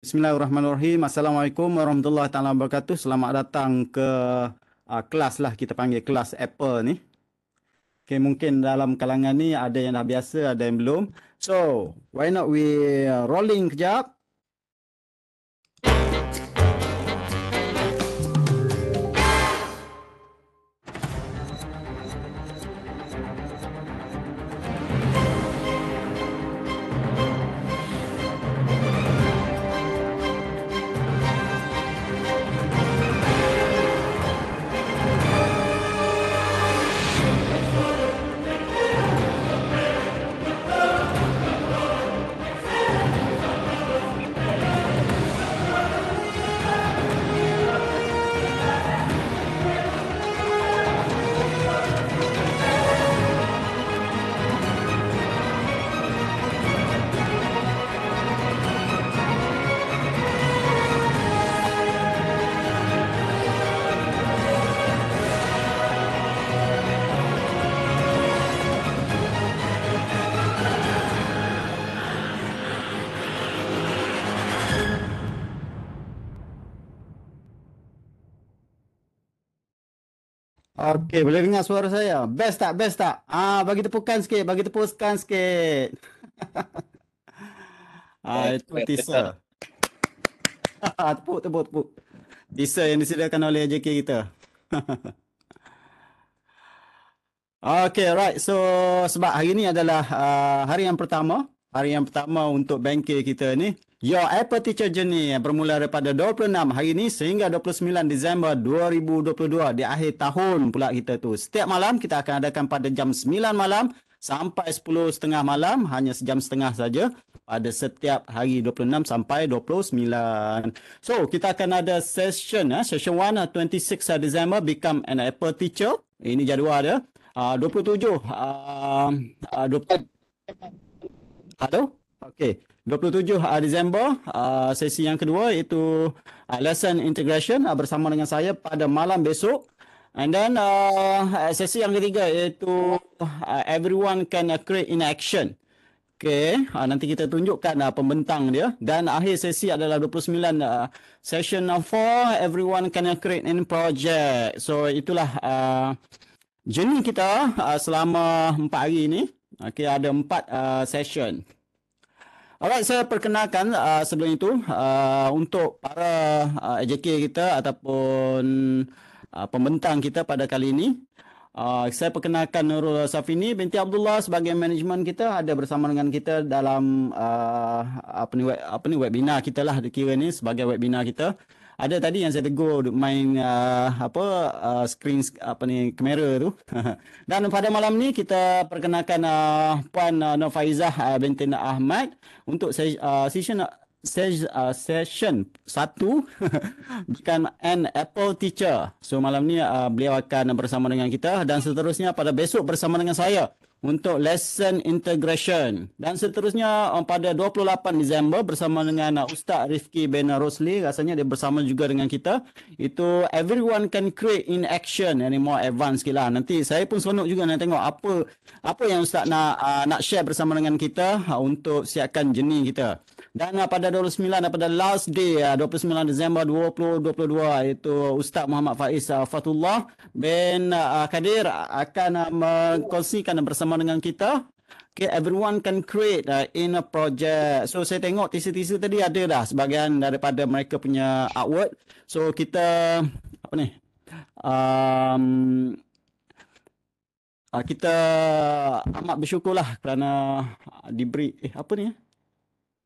Bismillahirrahmanirrahim. Assalamualaikum warahmatullahi taala wabarakatuh. Selamat datang ke uh, kelas lah kita panggil kelas Apple ni. Okay, mungkin dalam kalangan ni ada yang dah biasa, ada yang belum. So, why not we uh, rolling kejap? Okay boleh dengar suara saya? Best tak? Best tak? Ah, bagi tepukan sikit, bagi tepukan sikit. ah, itu teaser. tepuk, tepuk, tepuk. Teaser yang disediakan oleh JK kita. Okay, right. So, sebab hari ini adalah uh, hari yang pertama. Hari yang pertama untuk bengkel kita ni. Your Apple Teacher Journey bermula daripada 26 hari ini sehingga 29 Disember 2022 di akhir tahun pula kita tu. Setiap malam kita akan adakan pada jam 9 malam sampai 10.30 malam hanya sejam setengah saja pada setiap hari 26 sampai 29. So kita akan ada session ya, session 1 26 eh, eh, Disember become an Apple Teacher. Ini jadual dia. Uh, 27 uh, uh, 20... Hello? Okay. 27 Disember uh, sesi yang kedua iaitu uh, lesson integration uh, bersama dengan saya pada malam besok and then sesi yang ketiga iaitu everyone can create in action okay nanti kita tunjukkan pembentang dia dan akhir sesi adalah 29 session 4 everyone can create in project so itulah jenis kita selama 4 hari ini okay ada 4 session Alright, saya perkenalkan uh, sebelum itu uh, untuk para uh, AJK kita ataupun uh, pembentang kita pada kali ini. Uh, saya perkenalkan Nurul Safini binti Abdullah sebagai manajemen kita ada bersama dengan kita dalam uh, apa ni apa ni webinar kita lah dikira ni sebagai webinar kita. Uh, ada tadi yang saya tegur main uh, apa uh, screen apa ni kamera tu dan pada malam ni kita perkenalkan uh, puan uh, Nofaizah uh, binti Ahmad untuk se- uh, session uh, session uh, session satu bukan an apple teacher so malam ni uh, beliau akan bersama dengan kita dan seterusnya pada besok bersama dengan saya untuk lesson integration. Dan seterusnya um, pada 28 Disember bersama dengan uh, Ustaz Rifki bin Rosli, rasanya dia bersama juga dengan kita, itu everyone can create in action yang more advance sikit lah. Nanti saya pun seronok juga nak tengok apa apa yang Ustaz nak uh, nak share bersama dengan kita uh, untuk siapkan jenis kita. Dan uh, pada 29 dan uh, pada last day uh, 29 Disember 2022 itu Ustaz Muhammad Faiz uh, Fatullah bin uh, Kadir akan uh, mengkongsikan bersama bersama dengan kita. Okay, everyone can create uh, in a project. So saya tengok teaser-teaser tadi ada dah sebahagian daripada mereka punya artwork. So kita apa ni? Um, uh, kita amat bersyukur lah kerana diberi eh apa ni?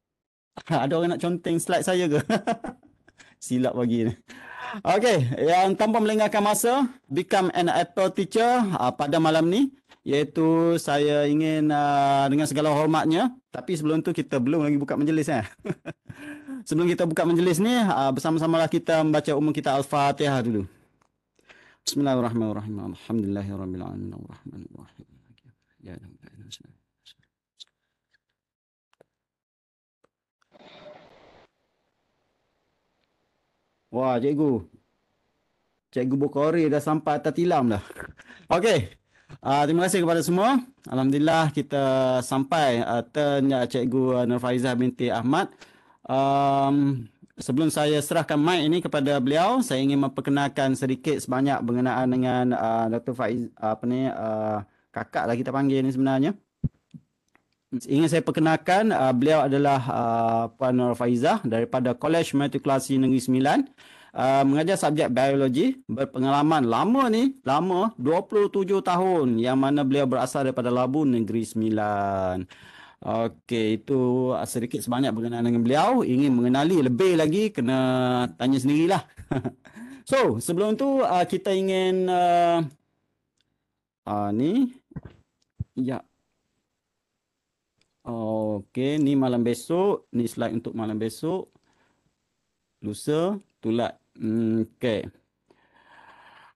ada orang nak conteng slide saya ke? Silap bagi ni. Okay, yang tanpa melengahkan masa, become an Apple teacher uh, pada malam ni iaitu saya ingin uh, dengan segala hormatnya tapi sebelum tu kita belum lagi buka majlis eh. sebelum kita buka majlis ni uh, bersama-samalah kita membaca umum kita al-Fatihah dulu. Bismillahirrahmanirrahim. Alhamdulillahirabbil alamin. Arrahmanirrahim. Ya, ya, ya, ya Wah, cikgu. Cikgu Bukhari dah sampai atas tilam dah. Okey. Uh, terima kasih kepada semua. Alhamdulillah kita sampai uh, turn uh, Cikgu Nur Faizah binti Ahmad. Um, sebelum saya serahkan mic ini kepada beliau, saya ingin memperkenalkan sedikit sebanyak berkenaan dengan uh, Dr. Faiz apa ni uh, kakak lah kita panggil ini sebenarnya. Ingin saya perkenalkan uh, beliau adalah uh, Puan Nur Faizah daripada College Matriculasi Negeri Sembilan. Ah, mengajar subjek biologi berpengalaman lama ni, lama 27 tahun yang mana beliau berasal daripada Labu Negeri Sembilan. Okey, itu ah, sedikit sebanyak berkenaan dengan beliau. Ingin mengenali lebih lagi, kena tanya sendirilah. so, sebelum tu uh, kita ingin uh, uh, ni. Ya. Okey, ni malam besok. Ni slide untuk malam besok. Lusa, tulat. Hmm, okay.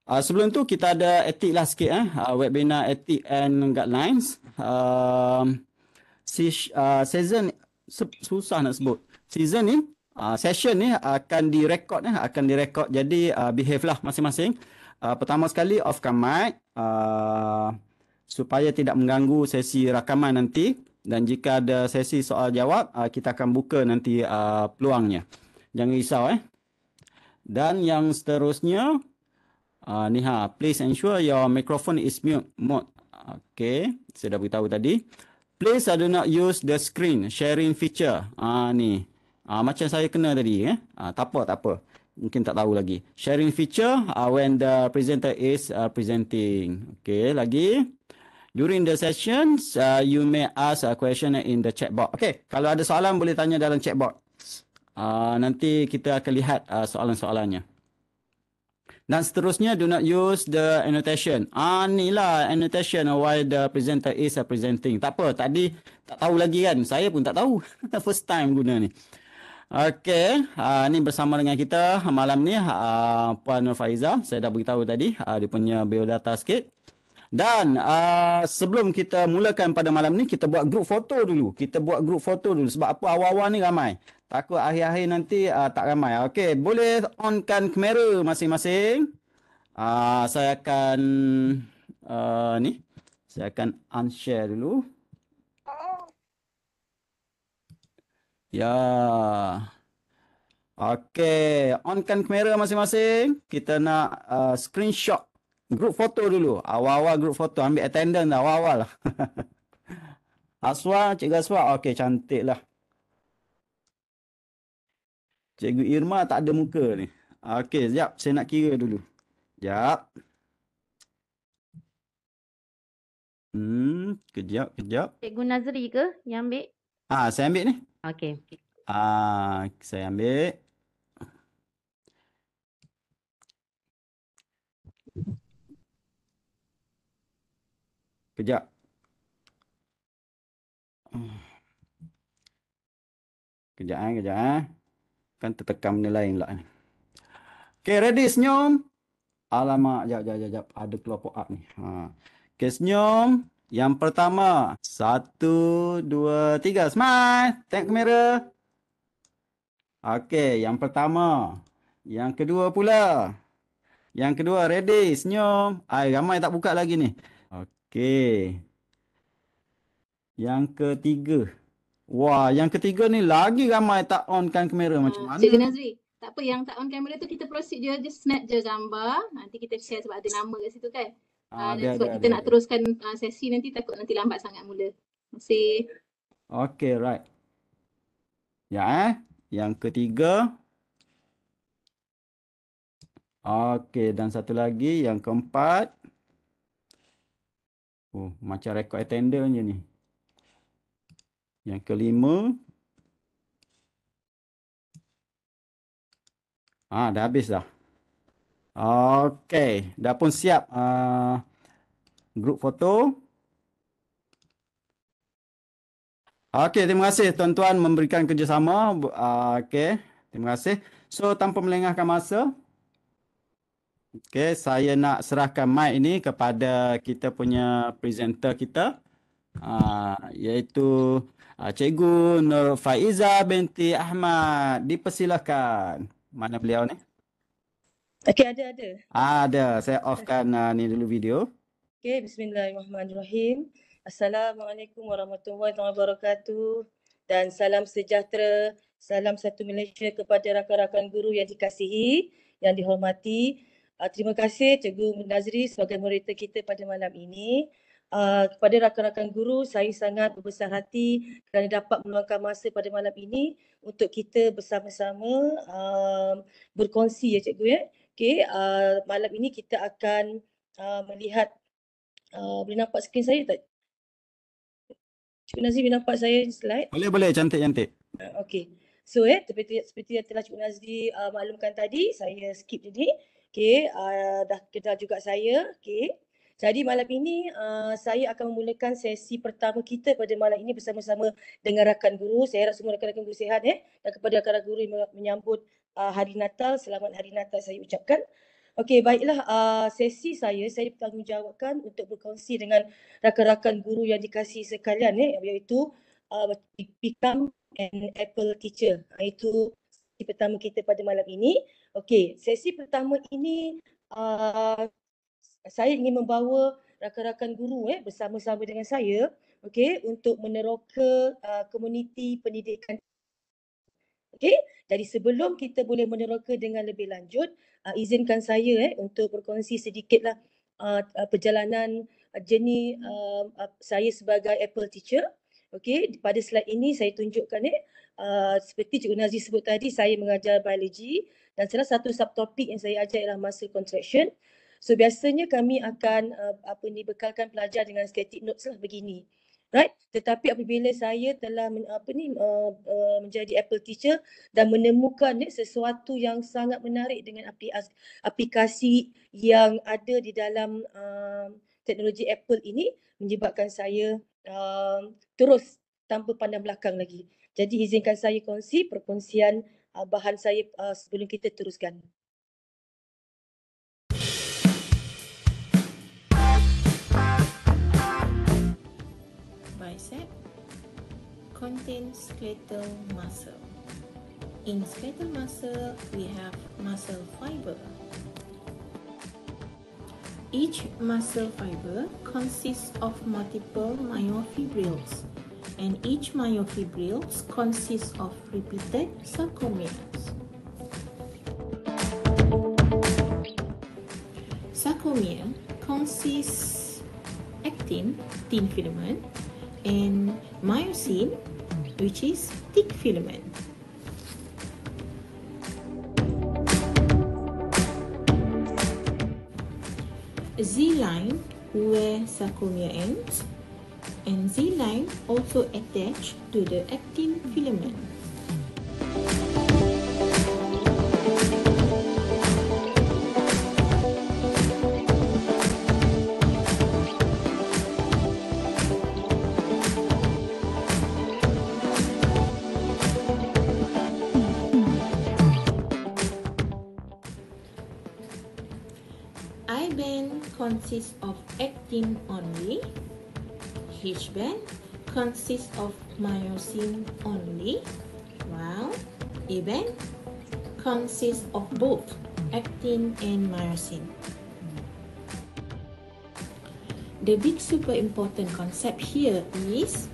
Uh, ah, sebelum tu kita ada etik lah sikit eh. Uh, ah, webinar etik and guidelines. Um, uh, season susah nak sebut. Season ni, uh, session ni akan direkod eh. Akan direkod jadi uh, behave lah masing-masing. Uh, pertama sekali offkan mic. Uh, supaya tidak mengganggu sesi rakaman nanti. Dan jika ada sesi soal jawab, uh, kita akan buka nanti uh, peluangnya. Jangan risau eh. Dan yang seterusnya, uh, ah, ni ha, please ensure your microphone is mute mode. Okay, saya dah beritahu tadi. Please do not use the screen sharing feature. Ah uh, ni. Ah uh, macam saya kena tadi eh. Ah uh, tak apa, tak apa. Mungkin tak tahu lagi. Sharing feature uh, when the presenter is uh, presenting. Okay, lagi. During the sessions, uh, you may ask a question in the chat box. Okay, kalau ada soalan boleh tanya dalam chat box. Ah, nanti kita akan lihat uh, soalan-soalannya. Dan seterusnya, do not use the annotation. Ah, lah annotation why the presenter is a presenting. Tak apa, tadi tak tahu lagi kan. Saya pun tak tahu. First time guna ni. Okay, uh, ah, ni bersama dengan kita malam ni, uh, Puan Nur Faizah. Saya dah beritahu tadi, uh, dia punya biodata sikit. Dan uh, sebelum kita mulakan pada malam ni, kita buat group foto dulu. Kita buat group foto dulu. Sebab apa awal-awal ni ramai. Takut akhir-akhir nanti uh, tak ramai. Okey, boleh onkan kamera masing-masing. Uh, saya akan uh, ni. Saya akan unshare dulu. Ya. Okey, onkan kamera masing-masing. Kita nak uh, screenshot group foto dulu. Awal-awal group foto ambil attendance dah awal-awal. Lah. Aswa, Cikgu Aswa. Okey, cantiklah. Cikgu Irma tak ada muka ni. Okey, sekejap. Saya nak kira dulu. Sekejap. Hmm, kejap, kejap. Cikgu Nazri ke yang ambil? Ah, saya ambil ni. Okey. Ah, saya ambil. Kejap. Hmm. Kejap eh, kejap eh. Kan tertekan benda lain pula ni. Okay, ready senyum. Alamak, jap, jap, jap, jap. Ada keluar pop up ni. Ha. Okay, senyum. Yang pertama. Satu, dua, tiga. Smile. Tengok kamera. Okay, yang pertama. Yang kedua pula. Yang kedua, ready, senyum. Ai, ramai tak buka lagi ni. Okay. Yang ketiga. Wah, yang ketiga ni lagi ramai tak on kan kamera uh, macam mana? Cik Nazri, tak apa yang tak on kamera tu kita proceed je, just snap je gambar. Nanti kita share sebab ada nama kat situ kan. Ah, ha, ada, sebab ada, kita ada, nak ada. teruskan uh, sesi nanti takut nanti lambat sangat mula. masih. kasih. Okay, right. Ya eh. Yang ketiga. Okay, dan satu lagi yang keempat. Oh, macam rekod je ni. Yang kelima. Ah, ha, dah habis dah. Okey, dah pun siap uh, ah, group foto. Okey, terima kasih tuan-tuan memberikan kerjasama. Uh, Okey, terima kasih. So, tanpa melengahkan masa, Okay, saya nak serahkan mic ini kepada kita punya presenter kita uh, iaitu uh, Cikgu Nur Faiza binti Ahmad. Dipersilakan. Mana beliau ni? Okey, ada, ada. Ah, ada. Saya offkan uh, ni dulu video. Okey, bismillahirrahmanirrahim. Assalamualaikum warahmatullahi wabarakatuh. Dan salam sejahtera. Salam satu Malaysia kepada rakan-rakan guru yang dikasihi, yang dihormati. Uh, terima kasih Cikgu Nazri sebagai murid kita pada malam ini uh, kepada rakan-rakan guru saya sangat berbesar hati kerana dapat meluangkan masa pada malam ini untuk kita bersama-sama uh, berkongsi ya cikgu ya. Okay, uh, malam ini kita akan uh, melihat uh, boleh nampak skrin saya tak? Cikgu Nazri boleh nampak saya slide? Boleh boleh cantik cantik. Okay, So eh seperti seperti yang telah Cikgu Nazri uh, maklumkan tadi saya skip jadi Okay, uh, dah kita juga saya. Okay, jadi malam ini uh, saya akan memulakan sesi pertama kita pada malam ini bersama-sama dengan rakan guru. Saya harap semua rakan-rakan guru sihat eh dan kepada rakan-rakan guru yang menyambut uh, hari Natal, selamat hari Natal saya ucapkan. Okey, baiklah uh, sesi saya saya bertanggungjawabkan untuk berkongsi dengan rakan-rakan guru yang dikasihi sekalian eh iaitu uh, become an apple teacher. Itu sesi pertama kita pada malam ini. Okey, sesi pertama ini uh, saya ingin membawa rakan-rakan guru eh bersama-sama dengan saya okay, untuk meneroka uh, komuniti uh, pendidikan Okay, jadi sebelum kita boleh meneroka dengan lebih lanjut uh, izinkan saya eh untuk berkongsi sedikitlah uh, uh perjalanan uh, jenis uh, saya sebagai Apple teacher Okay, pada slide ini saya tunjukkan eh Uh, seperti Cikgu Nazi sebut tadi, saya mengajar biologi dan salah satu subtopik yang saya ajar ialah muscle contraction. So biasanya kami akan uh, apa ni bekalkan pelajar dengan static notes lah begini. Right? Tetapi apabila saya telah men, apa ni uh, uh, menjadi Apple teacher dan menemukan ni eh, sesuatu yang sangat menarik dengan aplikasi yang ada di dalam uh, teknologi Apple ini menyebabkan saya uh, terus tanpa pandang belakang lagi. Jadi izinkan saya kongsi perkongsian uh, bahan saya uh, sebelum kita teruskan. tricep contains skeletal muscle. In skeletal muscle, we have muscle fiber. Each muscle fiber consists of multiple myofibrils and each myofibrils consists of repeated sarcomeres. Sarcomere consists actin, thin filament, and myosin which is thick filament. Z-line where sarcomere ends and Z-line also attached to the actin filament. consists of actin only. H band consists of myosin only, while A band consists of both actin and myosin. The big super important concept here is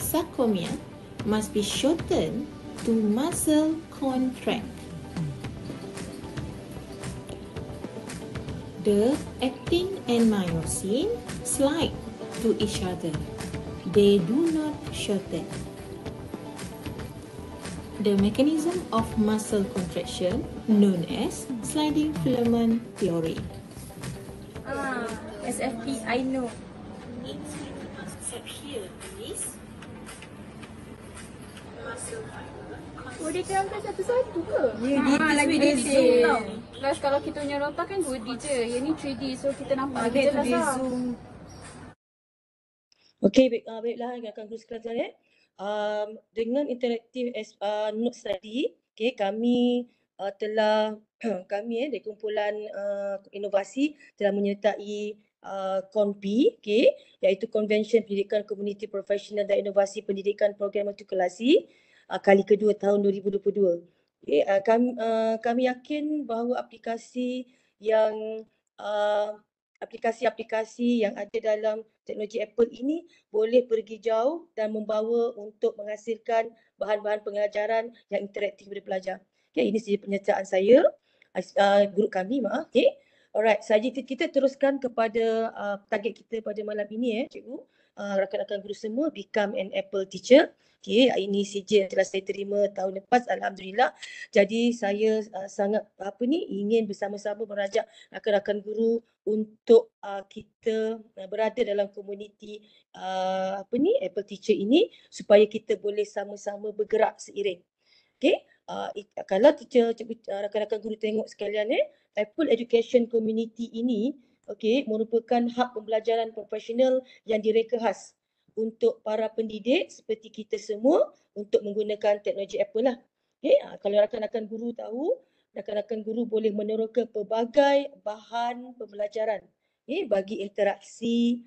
sarcomere must be shortened to muscle contract the actin and myosin slide to each other. They do not shorten. The mechanism of muscle contraction known as sliding filament theory. Ah, SFP, I know. Boleh oh, tengok satu-satu ke? Ya, yeah, ah, lagi di zoom tau. Plus kalau kita punya rotan kan 2D je. Yang ni 3D so kita nampak lagi jelas lah. Zoom. Okay, baik, uh, ah, baiklah. Saya akan teruskan saja. Eh. Um, dengan interaktif uh, note study, okay, kami uh, telah kami eh, dari kumpulan uh, inovasi telah menyertai uh, CONPI, okay, iaitu Convention Pendidikan Community Professional dan Inovasi Pendidikan Program Matrikulasi uh, kali kedua tahun 2022. Okay, uh, ah, kami, uh, ah, kami yakin bahawa aplikasi yang ah, aplikasi-aplikasi uh, yang ada dalam teknologi Apple ini boleh pergi jauh dan membawa untuk menghasilkan bahan-bahan pengajaran yang interaktif kepada pelajar. Okay, ini sahaja penyertaan saya, uh, guru kami maaf. Okay. Alright, saja kita teruskan kepada uh, target kita pada malam ini eh, cikgu uh, rakan-rakan guru semua become an Apple teacher. Okay, ini sijil telah saya terima tahun lepas Alhamdulillah. Jadi saya uh, sangat apa ni ingin bersama-sama merajak rakan-rakan guru untuk uh, kita uh, berada dalam komuniti uh, apa ni Apple Teacher ini supaya kita boleh sama-sama bergerak seiring. Okay, uh, kalau teacher, rakan-rakan guru tengok sekalian eh, Apple Education Community ini okey merupakan hak pembelajaran profesional yang direka khas untuk para pendidik seperti kita semua untuk menggunakan teknologi Apple lah. Okay. Ah, kalau rakan-rakan guru tahu, rakan-rakan guru boleh meneroka pelbagai bahan pembelajaran okay, bagi interaksi,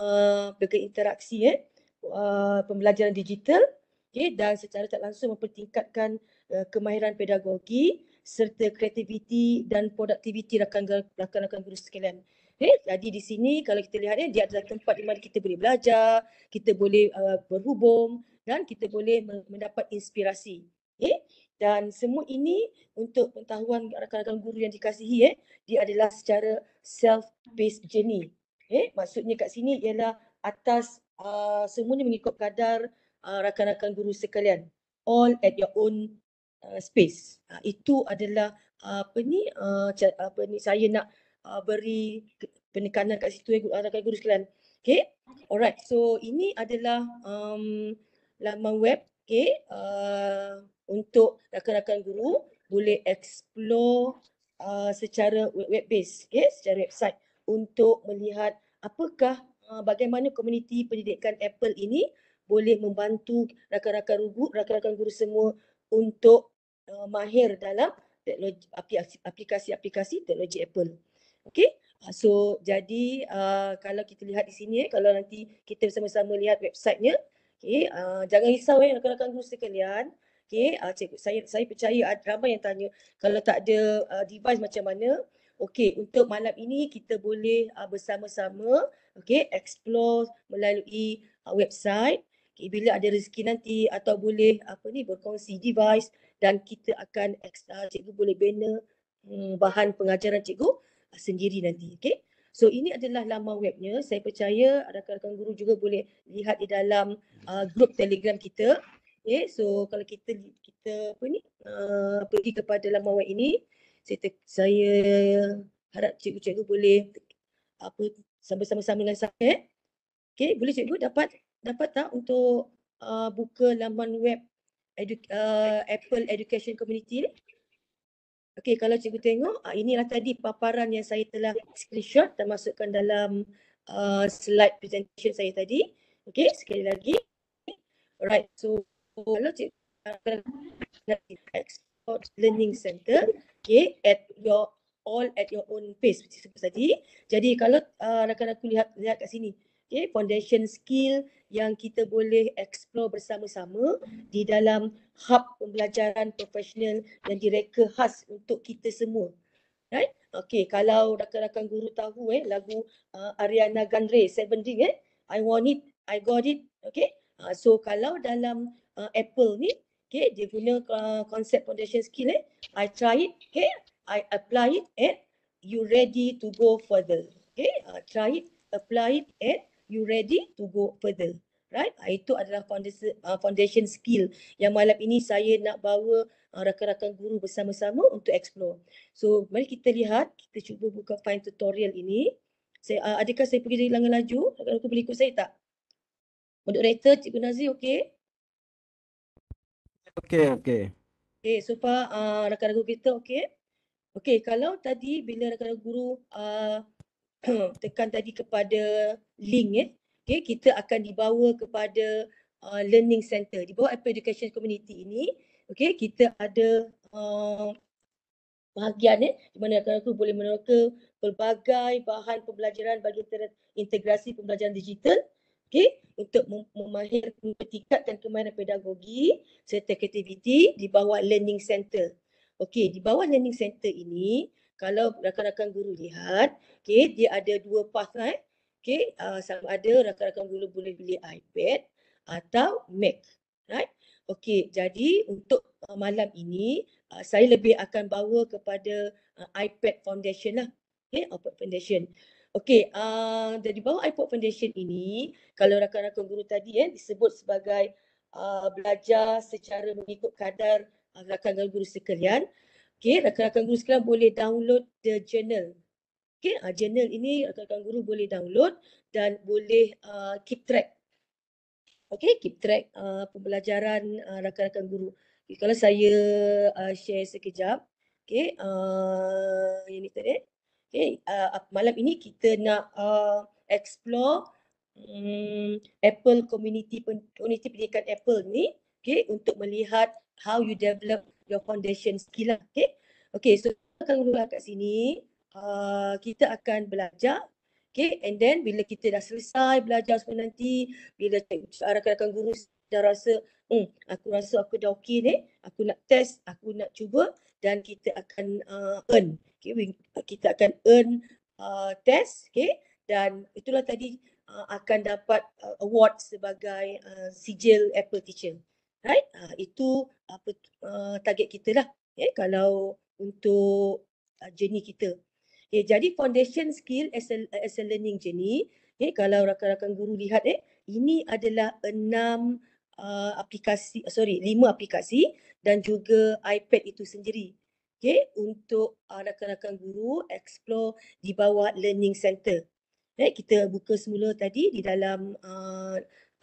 uh, bagi interaksi eh, uh, pembelajaran digital okay, dan secara tak langsung mempertingkatkan uh, kemahiran pedagogi serta kreativiti dan produktiviti rakan-rakan guru sekalian. Eh, jadi di sini kalau kita lihat eh, dia adalah tempat di mana kita boleh belajar, kita boleh uh, berhubung dan kita boleh mendapat inspirasi. Eh, dan semua ini untuk pengetahuan rakan-rakan guru yang dikasihi eh, dia adalah secara self-based journey. Eh, maksudnya kat sini ialah atas uh, semuanya mengikut kadar uh, rakan-rakan guru sekalian. All at your own uh, space. Uh, itu adalah uh, apa ni uh, apa ni saya nak uh, beri penekanan kat situ eh uh, guru sekalian. Okay. Alright. So ini adalah um, laman web okay uh, untuk rakan-rakan guru boleh explore uh, secara web based okay secara website untuk melihat apakah uh, bagaimana komuniti pendidikan Apple ini boleh membantu rakan-rakan guru rakan-rakan guru semua untuk uh, mahir dalam teknologi aplikasi-aplikasi teknologi Apple. Okay. Ah, so jadi uh, kalau kita lihat di sini eh, kalau nanti kita sama-sama lihat websitenya, okay, uh, ah, jangan risau eh, rakan-rakan guru sekalian. Okay, uh, cikgu, saya saya percaya ada ramai yang tanya kalau tak ada uh, device macam mana. Okay, untuk malam ini kita boleh uh, bersama-sama okay, explore melalui uh, website. Okay, bila ada rezeki nanti atau boleh apa ni berkongsi device dan kita akan uh, cikgu boleh bina um, bahan pengajaran cikgu sendiri nanti. Okay. So ini adalah laman webnya. Saya percaya rakan-rakan guru juga boleh lihat di dalam uh, grup telegram kita. Okay. So kalau kita kita apa ni uh, pergi kepada laman web ini, saya, saya harap cikgu-cikgu boleh apa sama-sama sama dengan saya. Eh. Okay. Boleh cikgu dapat dapat tak untuk uh, buka laman web edu- uh, Apple Education Community ni? Okey, kalau cikgu tengok, ah, inilah tadi paparan yang saya telah screenshot dan masukkan dalam uh, slide presentation saya tadi. Okey, sekali lagi. Alright, so kalau cikgu nak ah, explore learning center, okey, at your all at your own pace seperti tadi. Jadi kalau uh, rakan aku lihat lihat kat sini, okay, foundation skill yang kita boleh explore bersama-sama di dalam hub pembelajaran profesional yang direka khas untuk kita semua. Right? Okay, kalau rakan-rakan guru tahu eh lagu uh, Ariana Grande Seven Ring eh, I want it, I got it. Okay, uh, so kalau dalam uh, Apple ni, okay, dia guna konsep uh, foundation skill eh, I try it, okay, I apply it and you ready to go further. Okay, uh, try it, apply it and you ready to go further right ah, itu adalah foundation, uh, foundation skill yang malam ini saya nak bawa uh, rakan-rakan guru bersama-sama untuk explore so mari kita lihat kita cuba buka file tutorial ini saya uh, adakah saya pergi dengan laju rakan aku boleh ikut saya tak moderator cikgu Nazi okey okey okey okey so far uh, rakan-rakan kita okey okey kalau tadi bila rakan-rakan guru uh, tekan tadi kepada link ya. Eh. Okay, kita akan dibawa kepada uh, learning center. Di bawah Apple Education Community ini, okay, kita ada uh, bahagian ya, di mana akan aku boleh meneroka pelbagai bahan pembelajaran bagi integrasi pembelajaran digital okay, untuk mem- memahirkan ketikat dan kemahiran pedagogi serta kreativiti di bawah learning center. okay di bawah learning center ini, kalau rakan-rakan guru lihat, okay, dia ada dua path kan. Okay, uh, sama ada rakan-rakan guru boleh pilih iPad atau Mac. Right? Okay, jadi untuk uh, malam ini, uh, saya lebih akan bawa kepada uh, iPad Foundation lah. Okay, iPad Foundation. Okay, uh, jadi bawah iPod Foundation ini, kalau rakan-rakan guru tadi eh, disebut sebagai uh, belajar secara mengikut kadar uh, rakan-rakan guru sekalian, Okay, rakan-rakan guru sekalian boleh download the journal. Okay, uh, ah, journal ini rakan-rakan guru boleh download dan boleh uh, keep track. Okay, keep track uh, pembelajaran uh, rakan-rakan guru. Okay, kalau saya uh, share sekejap. Okay, uh, ini tadi. Okay, uh, malam ini kita nak uh, explore um, Apple community, community pendidikan Apple ni. Okay, untuk melihat how you develop your foundation skill lah. Okay. Okay. So, kita akan mula kat sini. Uh, kita akan belajar. Okay. And then, bila kita dah selesai belajar semua nanti, bila rakan-rakan guru dah rasa, hmm, aku rasa aku dah okay ni. Aku nak test. Aku nak cuba. Dan kita akan uh, earn. Okay. We, kita akan earn uh, test. Okay. Dan itulah tadi uh, akan dapat uh, award sebagai uh, sijil Apple Teacher right uh, itu apa uh, target kita lah yeah, kalau untuk uh, journey kita yeah, jadi foundation skill as a, as a learning journey yeah, kalau rakan-rakan guru lihat eh ini adalah enam uh, aplikasi sorry lima aplikasi dan juga iPad itu sendiri okay, untuk uh, rakan-rakan guru explore di bawah learning center Eh, kita buka semula tadi di dalam uh,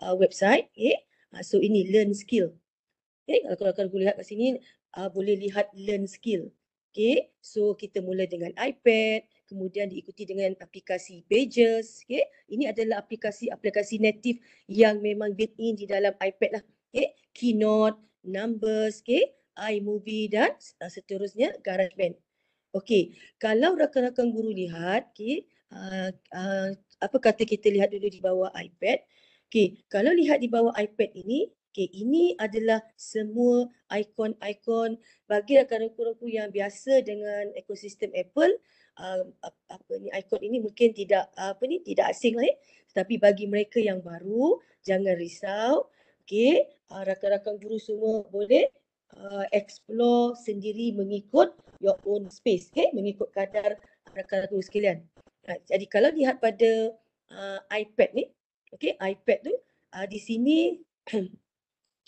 uh, website. Okay. So ini learn skill. Okay, kalau kalau kalau boleh lihat kat sini, uh, boleh lihat learn skill. Okay, so kita mula dengan iPad, kemudian diikuti dengan aplikasi Pages. Okay, ini adalah aplikasi-aplikasi native yang memang built in di dalam iPad lah. Okay, Keynote, Numbers, okay, iMovie dan ah, seterusnya GarageBand. Okay, kalau rakan-rakan guru lihat, okay, uh, uh, apa kata kita lihat dulu di bawah iPad. Okey, kalau lihat di bawah iPad ini, okey, ini adalah semua ikon-ikon bagi rakan-rakan yang biasa dengan ekosistem Apple, uh, apa ni ikon ini mungkin tidak apa ni tidak asing lah eh. Tetapi bagi mereka yang baru, jangan risau. Okey, uh, rakan-rakan guru semua boleh uh, explore sendiri mengikut your own space, okey, mengikut kadar rakan-rakan guru sekalian. Uh, jadi kalau lihat pada uh, iPad ni, Okay, iPad tu uh, di sini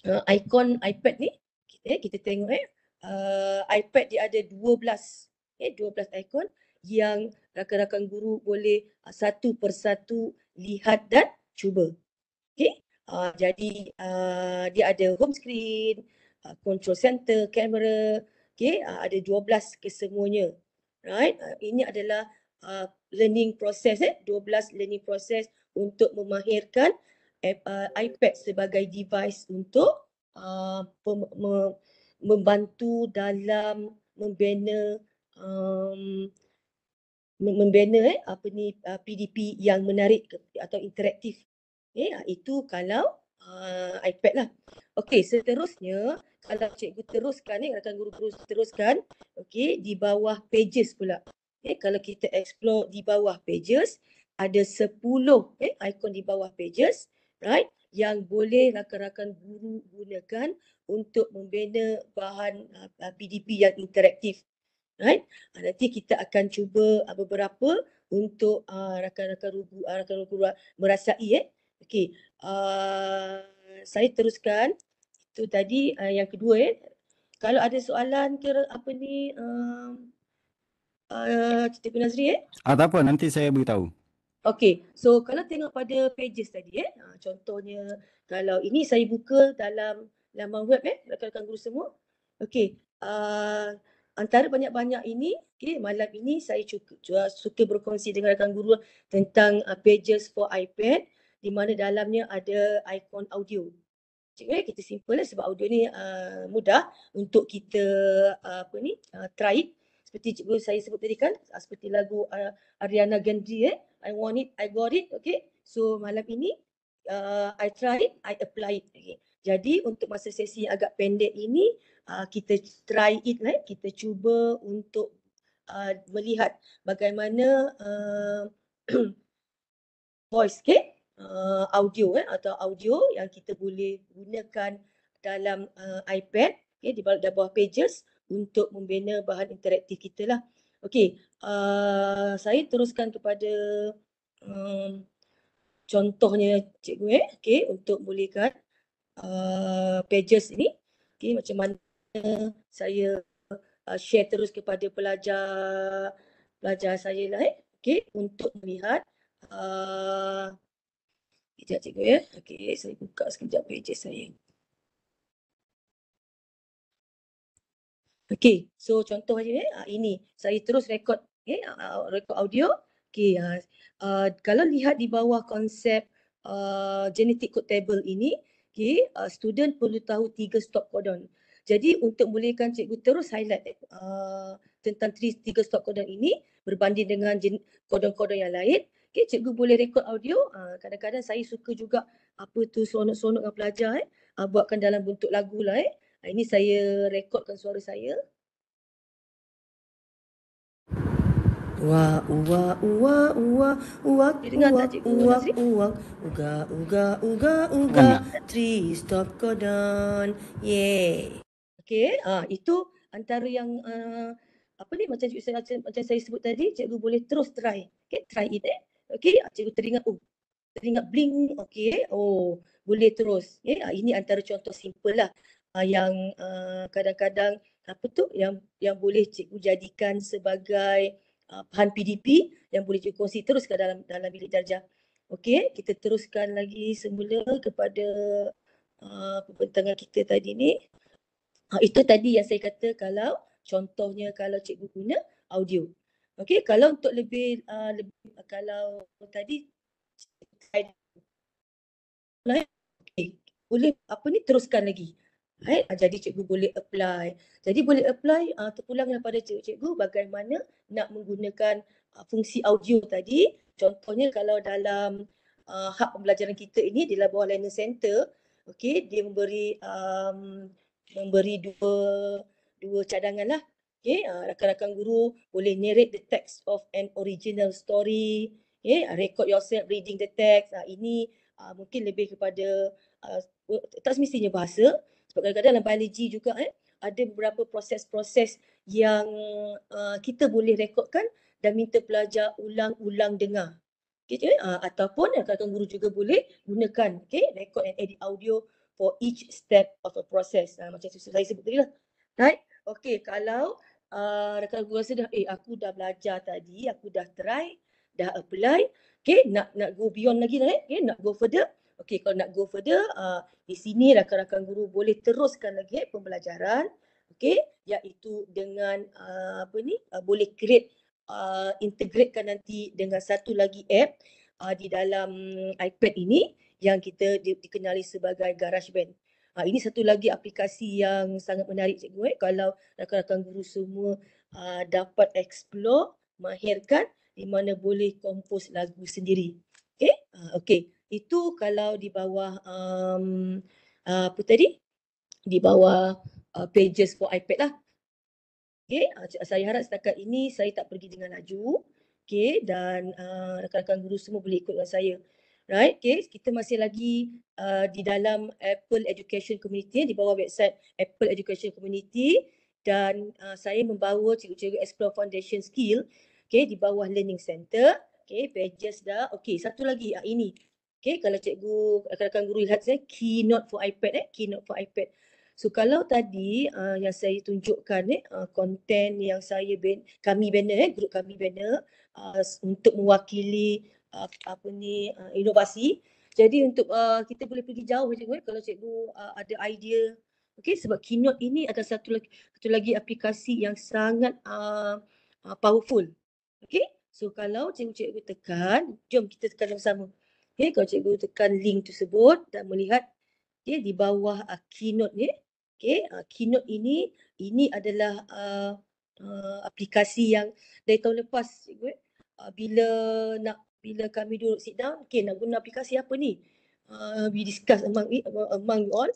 uh, ikon iPad ni kita okay, eh, kita tengok eh uh, iPad dia ada 12 okey 12 ikon yang rakan-rakan guru boleh uh, satu persatu lihat dan cuba Okay, uh, jadi uh, dia ada home screen uh, control center kamera Okay, uh, ada 12 kesemuanya right uh, ini adalah uh, learning process eh 12 learning process untuk memahirkan eh, uh, iPad sebagai device untuk uh, membantu dalam membina um, membina eh, apa ni PDP uh, yang menarik atau interaktif. Eh, itu kalau uh, iPad lah. Okey, seterusnya kalau cikgu teruskan ni, eh, rakan guru-guru teruskan, okey, di bawah pages pula. Okey, eh, kalau kita explore di bawah pages, ada 10 eh, ikon di bawah pages right yang boleh rakan-rakan guru gunakan untuk membina bahan uh, ah, PDP yang interaktif right uh, nanti kita akan cuba uh, beberapa untuk uh, rakan-rakan guru uh, rakan-rakan guru merasai eh okey uh, saya teruskan itu tadi uh, yang kedua eh kalau ada soalan ke apa ni uh, uh, Cik Nazri eh? Ah, tak apa, nanti saya beritahu. Okay, so kalau tengok pada pages tadi eh, ha, contohnya kalau ini saya buka dalam laman web eh, rakan-rakan guru semua. Okay, uh, antara banyak-banyak ini, okay, malam ini saya cukup cuka, suka berkongsi dengan rakan guru tentang uh, pages for iPad di mana dalamnya ada ikon audio. Cikgu, eh, kita simple lah sebab audio ni uh, mudah untuk kita uh, apa ni, uh, try Seperti cikgu saya sebut tadi kan, uh, seperti lagu uh, Ariana Grande eh, I want it, I got it, okay. So malam ini, uh, I try it, I apply it. Okay. Jadi untuk masa sesi yang agak pendek ini, uh, kita try it, right? Eh? kita cuba untuk uh, melihat bagaimana uh, voice, okay? uh, audio eh? atau audio yang kita boleh gunakan dalam uh, iPad okay? di bawah, bawah pages untuk membina bahan interaktif kita lah. okay uh, saya teruskan kepada um, contohnya cikgu eh okey untuk bolehkan uh, eh, pages ini okey macam mana saya uh, share terus kepada pelajar pelajar saya lah eh okey untuk melihat uh, Sekejap cikgu ya. Okey, saya buka sekejap pages saya. Okey, so contoh saja ya. Ini, saya terus rekod okay, eh, uh, uh rekod audio. Okay, uh, uh, kalau lihat di bawah konsep uh, genetic code table ini, okay, uh, student perlu tahu tiga stop codon. Jadi untuk mulakan cikgu terus highlight uh, tentang tiga stop codon ini berbanding dengan codon-codon yang lain, okay, cikgu boleh rekod audio. Uh, kadang-kadang uh, saya suka juga apa tu sonok-sonok dengan pelajar, eh. uh, buatkan dalam bentuk lagu lah. Eh. Uh, ini saya rekodkan suara saya. Wa uwa uwa uwa uwa uwa eh, uwa uwa uga uga uga uga three stop codon yeah okay ah itu antara yang uh, apa ni macam cikgu saya macam saya sebut tadi cikgu boleh terus try okay try it eh okay ah, cikgu teringat oh teringat bling okay oh boleh terus yeah eh, ini antara contoh simple lah uh, yang uh, kadang-kadang apa tu yang yang boleh cikgu jadikan sebagai Uh, bahan PDP yang boleh dikongsi terus ke dalam dalam bilik darjah. Okey, kita teruskan lagi semula kepada uh, pembentangan kita tadi ni. Uh, itu tadi yang saya kata kalau contohnya kalau cikgu guna audio. Okey, kalau untuk lebih, uh, lebih uh, kalau tadi okay. boleh apa ni teruskan lagi. Right? Eh, ah, jadi cikgu boleh apply. Jadi boleh apply uh, ah, terpulang daripada cikgu-cikgu bagaimana nak menggunakan uh, fungsi audio tadi. Contohnya kalau dalam uh, hak pembelajaran kita ini di bawah Learning Center, okay, dia memberi um, memberi dua dua cadangan lah. Okay, rakan-rakan guru boleh narrate the text of an original story. Okay, record yourself reading the text. Uh, ini uh, mungkin lebih kepada uh, tak semestinya bahasa, sebab kadang-kadang dalam biologi juga eh, ada beberapa proses-proses yang uh, kita boleh rekodkan dan minta pelajar ulang-ulang dengar. Okay, uh, ataupun kakak guru juga boleh gunakan okay, record and edit audio for each step of a process. Uh, macam saya sebut tadi lah. Right? Okay, kalau uh, rakan guru rasa dah, eh aku dah belajar tadi, aku dah try, dah apply, okay, nak nak go beyond lagi, right? Eh, okay, nak go further, Okey, kalau nak go further, uh, di sini rakan-rakan guru boleh teruskan lagi eh, pembelajaran. Okey, iaitu dengan uh, apa ni, uh, boleh create, uh, integratekan nanti dengan satu lagi app uh, di dalam iPad ini yang kita di dikenali sebagai GarageBand. Ha, ini satu lagi aplikasi yang sangat menarik cikgu eh kalau rakan-rakan guru semua uh, dapat explore mahirkan di mana boleh compose lagu sendiri okey uh, okey itu kalau di bawah um, uh, apa tadi di bawah uh, pages for iPad lah. Okay, uh, saya harap setakat ini saya tak pergi dengan laju. Okay, dan uh, rakan-rakan guru semua boleh ikut dengan saya. Right, okay, kita masih lagi uh, di dalam Apple Education Community eh, di bawah website Apple Education Community dan uh, saya membawa cikgu-cikgu Explore Foundation Skill okay, di bawah Learning Center. Okay, pages dah. Okay, satu lagi uh, ini. Okay, kalau cikgu, rakan-rakan guru lihat saya, keynote for iPad eh, keynote for iPad. So kalau tadi uh, yang saya tunjukkan eh, uh, konten yang saya, ben, kami banner eh, grup kami banner uh, untuk mewakili uh, apa ni, uh, inovasi. Jadi untuk uh, kita boleh pergi jauh eh, cikgu eh, kalau cikgu uh, ada idea. Okay, sebab keynote ini adalah satu lagi, satu lagi aplikasi yang sangat uh, uh, powerful. Okay, so kalau cikgu-cikgu tekan, jom kita tekan sama-sama. Okay, kalau cikgu tekan link tersebut dan melihat okay, di bawah uh, keynote ni. Okay, uh, keynote ini, ini adalah uh, uh, aplikasi yang dari tahun lepas cikgu. Eh. Uh, bila nak bila kami duduk sit down, okay, nak guna aplikasi apa ni? Uh, we discuss among, among, among you all.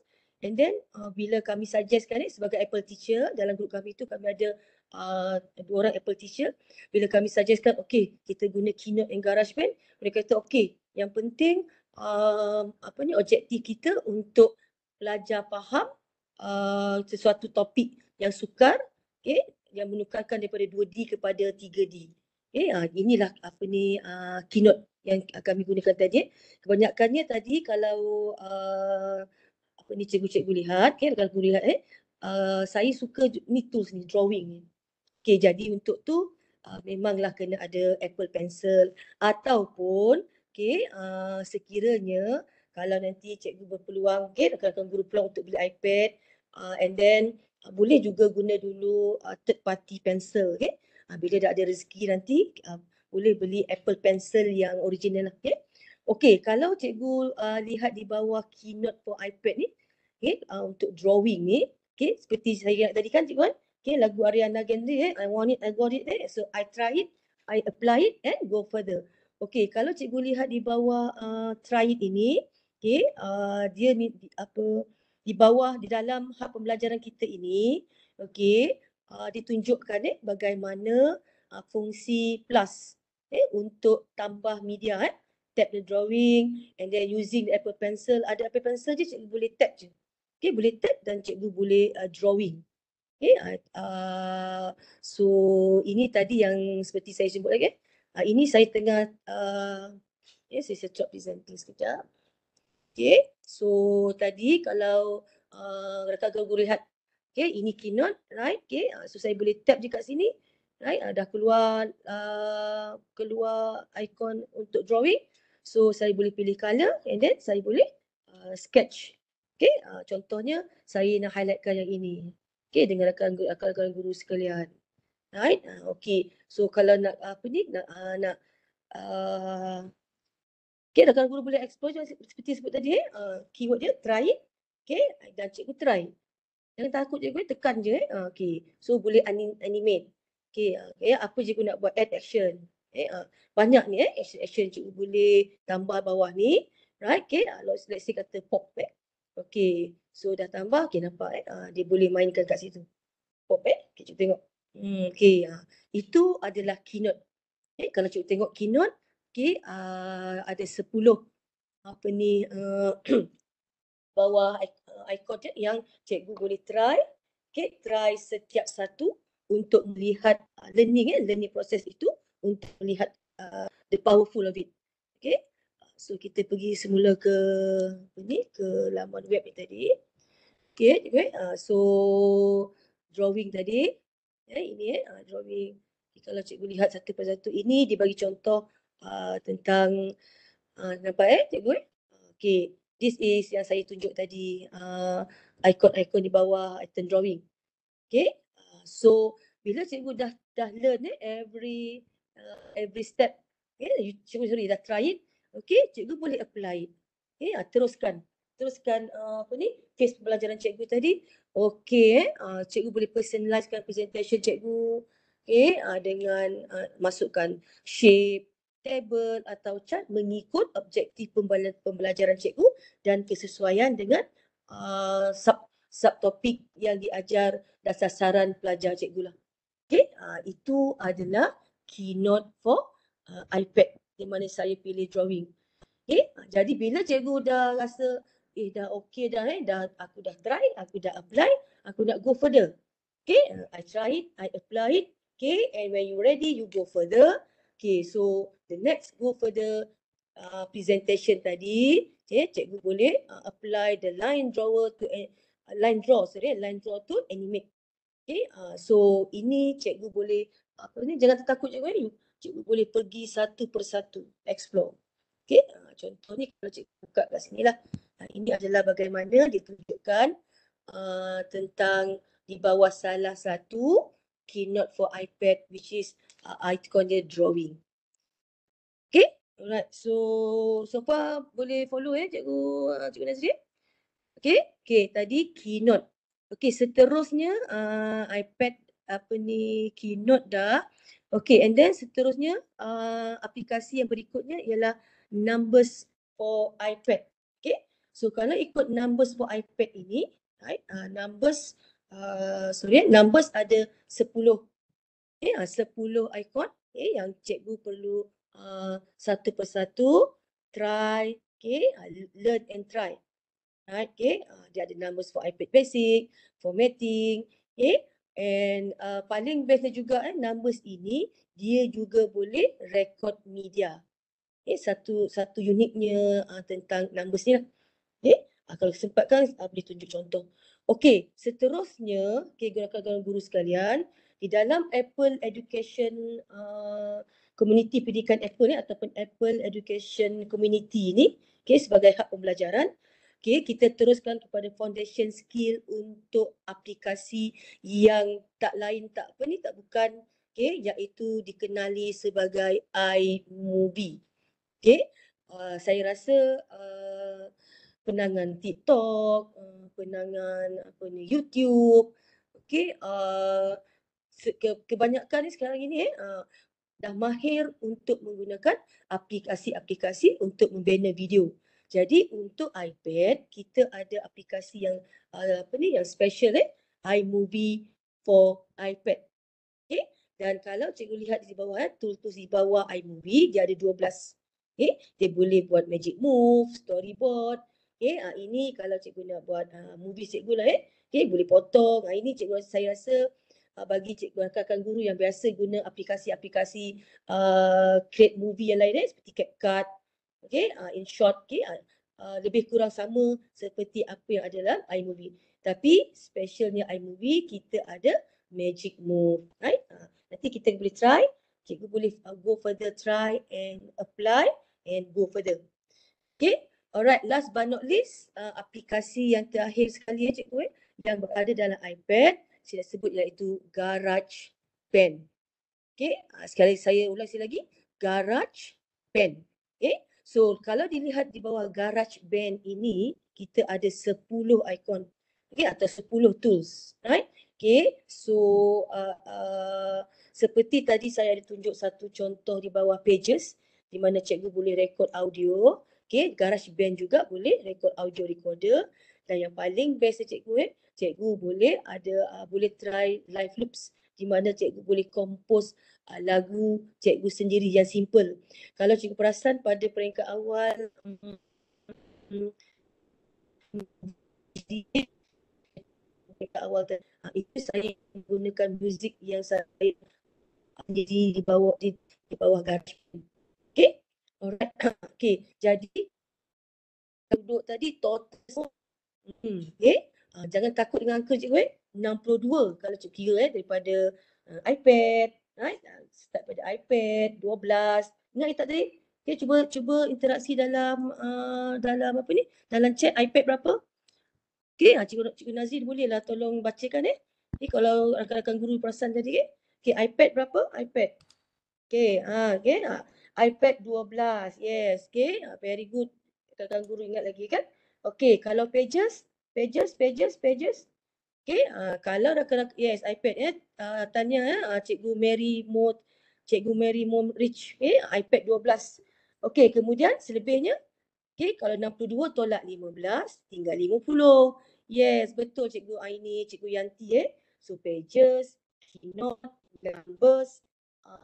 And then uh, bila kami suggestkan ni eh, sebagai Apple teacher dalam grup kami tu kami ada uh, dua orang Apple teacher bila kami suggestkan okay, kita guna keynote and garage band mereka kata okay yang penting uh, apa ni objektif kita untuk pelajar faham uh, sesuatu topik yang sukar okay? yang menukarkan daripada 2D kepada 3D. okay? uh, inilah apa ni uh, keynote yang kami gunakan tadi. Kebanyakannya tadi kalau uh, apa ni cikgu-cikgu lihat okay? kalau guru lihat eh uh, saya suka ni tools ni drawing ni. Okey jadi untuk tu uh, memanglah kena ada Apple Pencil ataupun okey uh, sekiranya kalau nanti cikgu berpeluang okey rakan-rakan guru peluang untuk beli iPad uh, and then uh, boleh juga guna dulu uh, third party pencil okey uh, ah, bila dah ada rezeki nanti uh, boleh beli Apple pencil yang original lah okey okey kalau cikgu uh, lihat di bawah keynote for iPad ni okey uh, untuk drawing ni okey seperti saya tadi kan cikgu kan okey lagu Ariana Grande eh i want it i got it eh so i try it i apply it and go further Okey, kalau cikgu lihat di bawah uh, triad ini, okey, uh, dia ni di, apa di bawah di dalam hak pembelajaran kita ini, okey, uh, ditunjukkan eh bagaimana uh, fungsi plus eh untuk tambah media eh tap the drawing and then using the Apple pencil, ada Apple pencil je cikgu boleh tap je. Okey, boleh tap dan cikgu boleh uh, drawing. Okey, uh, uh so ini tadi yang seperti saya sebut lagi eh. Uh, ini saya tengah, uh, yes, saya stop presenting sekejap. Okay, so tadi kalau uh, rakan guru lihat, okay, ini keynote, right? Okay, uh, so saya boleh tap di kat sini. Right, uh, dah keluar uh, keluar ikon untuk drawing. So, saya boleh pilih colour and then saya boleh uh, sketch. Okay, uh, contohnya saya nak highlightkan yang ini. Okay, dengan rakan-rakan guru sekalian. Right, uh, okay. So kalau nak apa ni nak uh, nak uh, okay, rakan guru boleh explore seperti sebut tadi eh? Uh, keyword dia try it. Okay, dan cikgu try. Jangan takut cikgu, eh, tekan je. Eh? Uh, okay, so boleh anim animate. Okay, uh, okay. Ya, apa cikgu nak buat add action. Eh, uh, banyak ni eh, action, action cikgu boleh tambah bawah ni. Right, okay, uh, let's, let's say kata pop back. Okay, so dah tambah, okay nampak eh, uh, dia boleh mainkan kat situ. Pop back, okay, cikgu tengok. Hmm, okay, uh, ya. itu adalah keynote. Okay, eh, kalau cik tengok keynote, okay, uh, ah, ada sepuluh apa ni uh, bawah ikon eh, uh, yang cikgu boleh try. Okay, try setiap satu untuk melihat uh, learning, eh, learning proses itu untuk melihat uh, the powerful of it. Okay, so kita pergi semula ke ini ke laman web tadi. Okay, okay. Uh, so drawing tadi, ya ini eh uh, drawing kalau cikgu lihat satu per satu ini dia bagi contoh uh, tentang uh, nampak eh cikgu eh Okay, this is yang saya tunjuk tadi uh, ah, icon icon di bawah item drawing Okay, uh, so bila cikgu dah dah learn eh every uh, every step ya, okay? cikgu sorry dah try it okey cikgu boleh apply it okay? Ya, uh, teruskan teruskan uh, apa ni kes pembelajaran cikgu tadi okey eh uh, cikgu boleh personalisekan presentation cikgu okey uh, dengan uh, masukkan shape table atau chart mengikut objektif pembelajaran cikgu dan kesesuaian dengan uh, sub topik yang diajar dan sasaran pelajar cikgu lah. Okey, uh, itu adalah keynote for uh, iPad e di mana saya pilih drawing. Okey, uh, jadi bila cikgu dah rasa eh dah okay dah eh dah aku dah try aku dah apply aku nak go further okay ya. i try it i apply it okay and when you ready you go further okay so the next go further uh, presentation tadi okay cikgu boleh uh, apply the line drawer to eh, uh, line draw sorry line draw to animate okay uh, so ini cikgu boleh apa ni jangan takut cikgu ni eh. cikgu boleh pergi satu persatu explore okay uh, ni kalau cikgu buka kat sini lah Ha, ini adalah bagaimana ditunjukkan uh, tentang di bawah salah satu keynote for iPad which is uh, icon dia drawing. Okay, alright. So, so far boleh follow eh cikgu, uh, cikgu Nazri. Okay, okay tadi keynote. Okay, seterusnya uh, iPad apa ni keynote dah. Okay, and then seterusnya uh, aplikasi yang berikutnya ialah numbers for iPad. So kalau ikut numbers for iPad ini, right, uh, numbers, uh, sorry, eh, numbers ada 10, okay, eh, uh, 10 icon okay, yang cikgu perlu uh, satu persatu try, okay, uh, learn and try. Right, okay, uh, dia ada numbers for iPad basic, formatting, okay, and uh, paling bestnya juga eh, numbers ini dia juga boleh record media. Okay, eh, satu satu uniknya uh, tentang numbers ni lah. Okay? Eh? Ah, kalau sempatkan, ah, boleh tunjuk contoh. Okey, seterusnya, okay, gerakan-gerakan guru sekalian, di dalam Apple Education uh, Community Pendidikan Apple ni ataupun Apple Education Community ni, okay, sebagai hak pembelajaran, okay, kita teruskan kepada foundation skill untuk aplikasi yang tak lain tak apa ni, tak bukan, okay, iaitu dikenali sebagai iMovie. Okay, uh, ah, saya rasa uh, penangan TikTok, uh, penangan apa ni YouTube. Okey, uh, kebanyakan ni sekarang ini eh uh, dah mahir untuk menggunakan aplikasi-aplikasi untuk membina video. Jadi untuk iPad kita ada aplikasi yang uh, apa ni yang special eh iMovie for iPad. Okey, dan kalau cikgu lihat di bawah eh tools di bawah iMovie dia ada 12. Okey, dia boleh buat magic move, storyboard, Okey, uh, ini kalau cikgu nak buat uh, movie cikgu lah eh. Okey, boleh potong. Uh, ini cikgu saya rasa uh, bagi cikgu rakan guru yang biasa guna aplikasi-aplikasi uh, create movie yang lain eh. Seperti CapCut. Okey, uh, in short. Okey, uh, uh, lebih kurang sama seperti apa yang ada dalam iMovie. Tapi specialnya iMovie, kita ada Magic Move. Right? Uh, nanti kita boleh try. Cikgu boleh uh, go further try and apply and go further. Okey, Alright, last but not least, uh, aplikasi yang terakhir sekali ya cikgu eh, yang berada dalam iPad, saya sebut iaitu Garage GarageBand. Okay, uh, sekali saya ulang sekali lagi, Garage GarageBand. Okay, so kalau dilihat di bawah Garage GarageBand ini, kita ada 10 ikon okay, atau 10 tools. Right? Okay, so uh, uh, seperti tadi saya ada tunjuk satu contoh di bawah pages di mana cikgu boleh rekod audio. Okay, garage band juga boleh record audio recorder. Dan yang paling best cikgu eh, cikgu boleh ada uh, boleh try live loops di mana cikgu boleh kompos uh, ah, lagu cikgu sendiri yang simple. Kalau cikgu perasan pada peringkat awal peringkat awal tadi, kan, ah, itu saya gunakan muzik yang saya jadi di bawah di, bawah garis. Okey? Alright. Okay. Jadi duduk tadi total hmm, okay. Uh, jangan takut dengan angka cikgu eh. 62 kalau cikgu kira eh daripada uh, iPad. Right? Uh, start daripada iPad 12. Ingat tak tadi? Okay, cuba cuba interaksi dalam uh, dalam apa ni? Dalam chat iPad berapa? Okay, cikgu, cikgu Nazir bolehlah tolong bacakan eh. Ni eh, kalau rakan-rakan guru perasan tadi eh. Okay, iPad berapa? iPad. Okay, ha, uh, okay. Uh, iPad 12. Yes, okay. Ah, very good. Kakak guru ingat lagi kan? Okay, kalau pages, pages, pages, pages. Okay, uh, kalau rakan-rakan, yes, iPad. Eh? Uh, tanya, eh? uh, Cikgu Mary Mode, Cikgu Mary Mode Rich, okay? Eh, iPad 12. Okay, kemudian selebihnya, okay, kalau 62 tolak 15, tinggal 50. Yes, betul Cikgu Aini, Cikgu Yanti. Eh? So, pages, keynote, numbers, uh,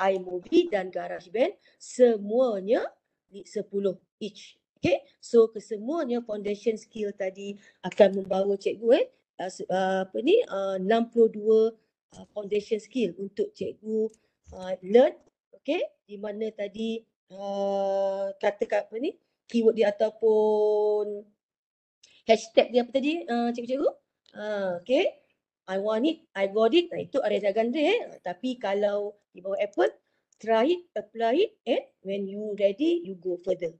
iMovie dan GarageBand semuanya 10 each. Okay, so kesemuanya foundation skill tadi akan membawa cikgu eh, uh, apa ni, uh, 62 uh, foundation skill untuk cikgu uh, learn. Okay, di mana tadi uh, katakan apa ni, keyword dia ataupun hashtag dia apa tadi uh, cikgu-cikgu? Uh, okay, I want it, I got it. Itu Ariana Grande. Eh. Tapi kalau di bawah Apple, try it, apply it and eh. when you ready, you go further.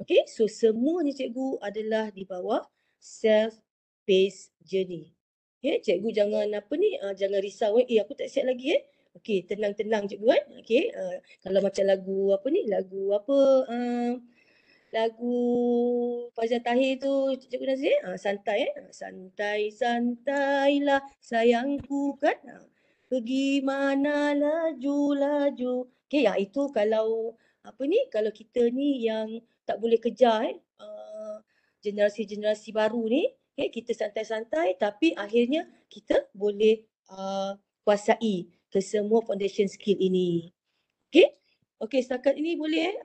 Okay, so semuanya cikgu adalah di bawah self-paced journey. Okay, eh, cikgu jangan apa ni, uh, jangan risau. Eh. eh, aku tak siap lagi eh. Okay, tenang-tenang cikgu kan. Eh. Okay, uh, kalau macam lagu apa ni, lagu apa, uh, lagu Fajar Tahir tu cikgu dah sikit ha, santai eh ah, santai santailah sayangku kan ha, pergi mana laju laju okey ya itu kalau apa ni kalau kita ni yang tak boleh kejar eh uh, generasi-generasi baru ni okay, eh, kita santai-santai tapi akhirnya kita boleh uh, kuasai kesemua foundation skill ini okey okey setakat ini boleh eh?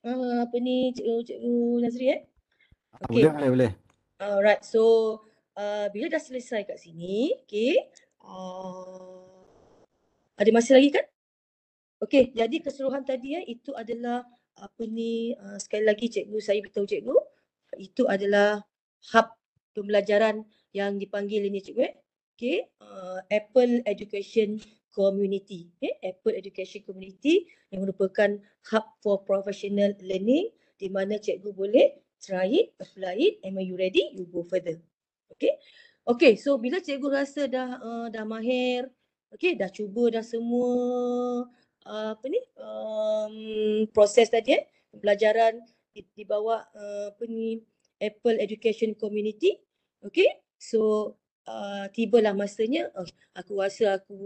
Ah, apa ni cikgu cikgu Nazri eh? Ah, okay. Boleh boleh boleh. Alright so uh, bila dah selesai kat sini okay uh, ada masih lagi kan? Okay jadi keseluruhan tadi eh, itu adalah apa ni uh, sekali lagi cikgu saya beritahu cikgu itu adalah hub pembelajaran yang dipanggil ini cikgu eh? Okay uh, Apple Education community, okay? Apple Education Community yang merupakan hub for professional learning di mana cikgu boleh try it, apply it, am you ready, you go further. Okay, okay so bila cikgu rasa dah uh, dah mahir, okay, dah cuba dah semua uh, apa ni, um, proses tadi, eh? pembelajaran di, di bawah uh, apa ni, Apple Education Community, okay, so Ah, Tiba lah masanya uh, aku rasa aku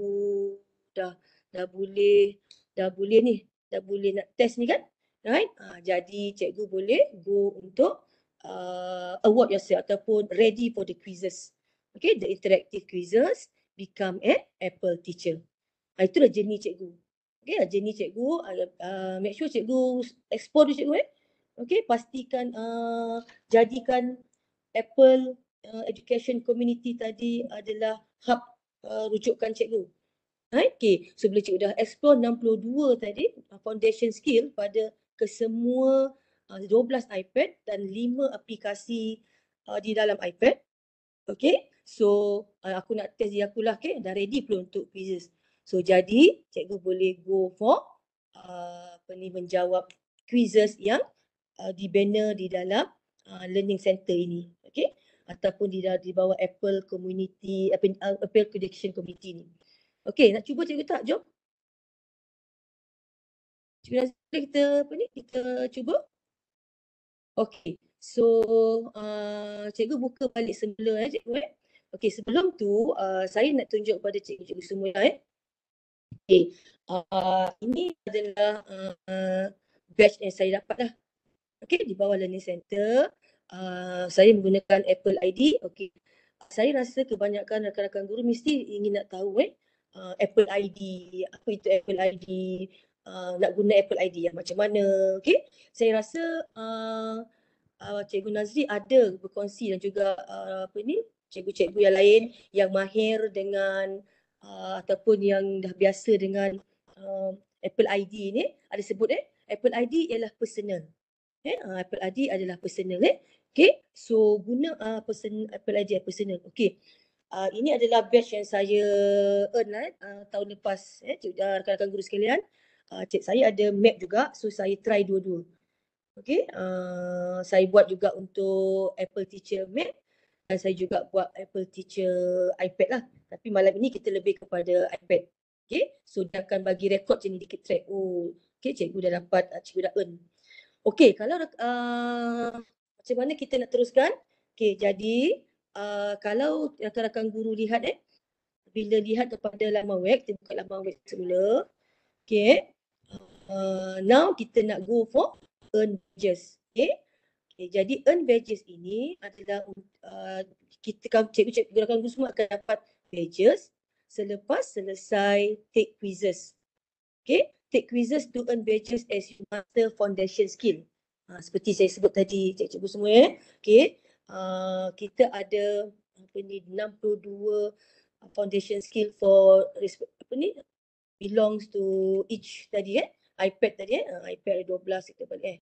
dah dah boleh dah boleh ni dah boleh nak test ni kan right uh, ah, jadi cikgu boleh go untuk uh, award yourself ataupun ready for the quizzes okay the interactive quizzes become an apple teacher uh, itu dah jenis cikgu okay uh, jenis cikgu uh, uh, make sure cikgu explore cikgu eh okay pastikan uh, jadikan apple Uh, education community tadi adalah hub uh, rujukan cikgu. Okay, so bila cikgu dah explore 62 tadi uh, foundation skill pada kesemua uh, 12 iPad dan 5 aplikasi uh, di dalam iPad. Okay, so uh, aku nak test dia akulah okay, dah ready pun untuk quizzes. So jadi cikgu boleh go for uh, apa ni menjawab quizzes yang uh, di banner di dalam uh, learning center ini. Okay ataupun di, di bawah Apple community, uh, Apple, Apple Prediction Community ni. Okey, nak cuba cikgu tak? Jom. Cikgu Nazila kita apa ni? Kita cuba. Okey. So, uh, cikgu buka balik semula eh cikgu eh. Okey, sebelum tu uh, saya nak tunjuk kepada cikgu-cikgu semua eh. Okey. Uh, ini adalah uh, badge yang saya dapat lah. Okey, di bawah Learning Center. Uh, saya menggunakan Apple ID. Okey. Saya rasa kebanyakan rakan-rakan guru mesti ingin nak tahu eh uh, Apple ID, apa itu Apple ID, uh, nak guna Apple ID yang macam mana. Okey. Saya rasa uh, uh, Cikgu Nazri ada berkongsi dan juga uh, apa ni cikgu-cikgu yang lain yang mahir dengan uh, ataupun yang dah biasa dengan uh, Apple ID ni ada sebut eh Apple ID ialah personal Okay. Eh, ah, Apple ID adalah personal. Eh? Okay. So, guna uh, person, Apple ID personal. Okay. Uh, ini adalah badge yang saya earn eh? uh, tahun lepas. Eh? Cik, rakan-rakan guru sekalian. Uh, cik saya ada map juga. So, saya try dua-dua. Okay. Uh, saya buat juga untuk Apple Teacher Map. Dan saya juga buat Apple Teacher iPad lah. Tapi malam ini kita lebih kepada iPad. Okay. So, dia akan bagi rekod je ni. Dikit track. Oh, okay. Cikgu dah dapat. Cikgu dah earn. Okey, kalau uh, macam mana kita nak teruskan? Okey, jadi uh, kalau rakan-rakan guru lihat eh, bila lihat kepada laman web, kita buka laman web semula. Okey, uh, now kita nak go for earn wages. Okey, okay, jadi earn wages ini adalah uh, kita kan cikgu cikgu rakan guru semua akan dapat badges selepas selesai take quizzes. Okey, take quizzes to earn badges as you master foundation skill. Uh, seperti saya sebut tadi, cikgu semua ya. Eh. Okay. Uh, ah, kita ada apa ni 62 ah, foundation skill for apa ni belongs to each tadi eh iPad tadi eh uh, iPad 12 kita balik eh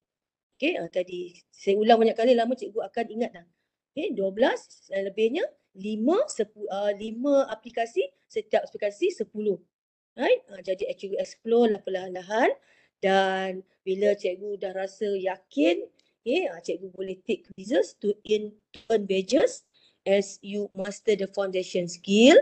okey uh, tadi saya ulang banyak kali lama cikgu akan ingat dah Okay, 12 dan lebihnya 5 10, uh, aplikasi setiap aplikasi 10 right? Uh, jadi cikgu explore lah perlahan-lahan dan bila cikgu dah rasa yakin, okay, eh, ah, cikgu boleh take quizzes to in earn badges as you master the foundation skill.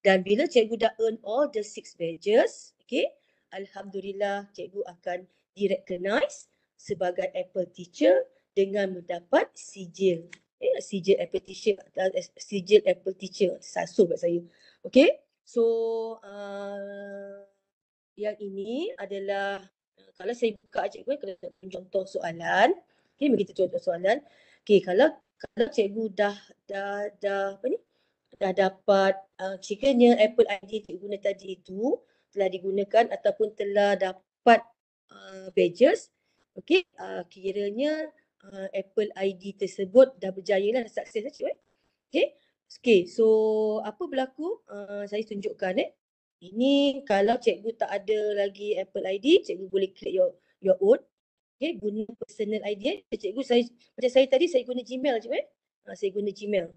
Dan bila cikgu dah earn all the six badges, okay, Alhamdulillah cikgu akan direcognize sebagai Apple teacher dengan mendapat sijil. Okay, eh, sijil Apple teacher, eh, sijil Apple teacher, sasur kat saya. Okay, so uh, yang ini adalah eh, kalau saya buka aje, cikgu kena contoh soalan. Okey, begitu contoh soalan. Okey, kalau kalau cikgu dah dah dah apa ni? dah dapat uh, eh, sekiranya Apple ID cikgu guna tadi itu telah digunakan ataupun telah dapat uh, eh, badges okey uh, kiranya uh, Apple ID tersebut dah berjaya lah sukses lah cikgu eh okey okay. so apa berlaku uh, saya tunjukkan eh ini kalau cikgu tak ada lagi Apple ID, cikgu boleh create your your own. Okay, guna personal ID. Eh, cikgu saya macam saya tadi saya guna Gmail je, eh? Ha, saya guna Gmail.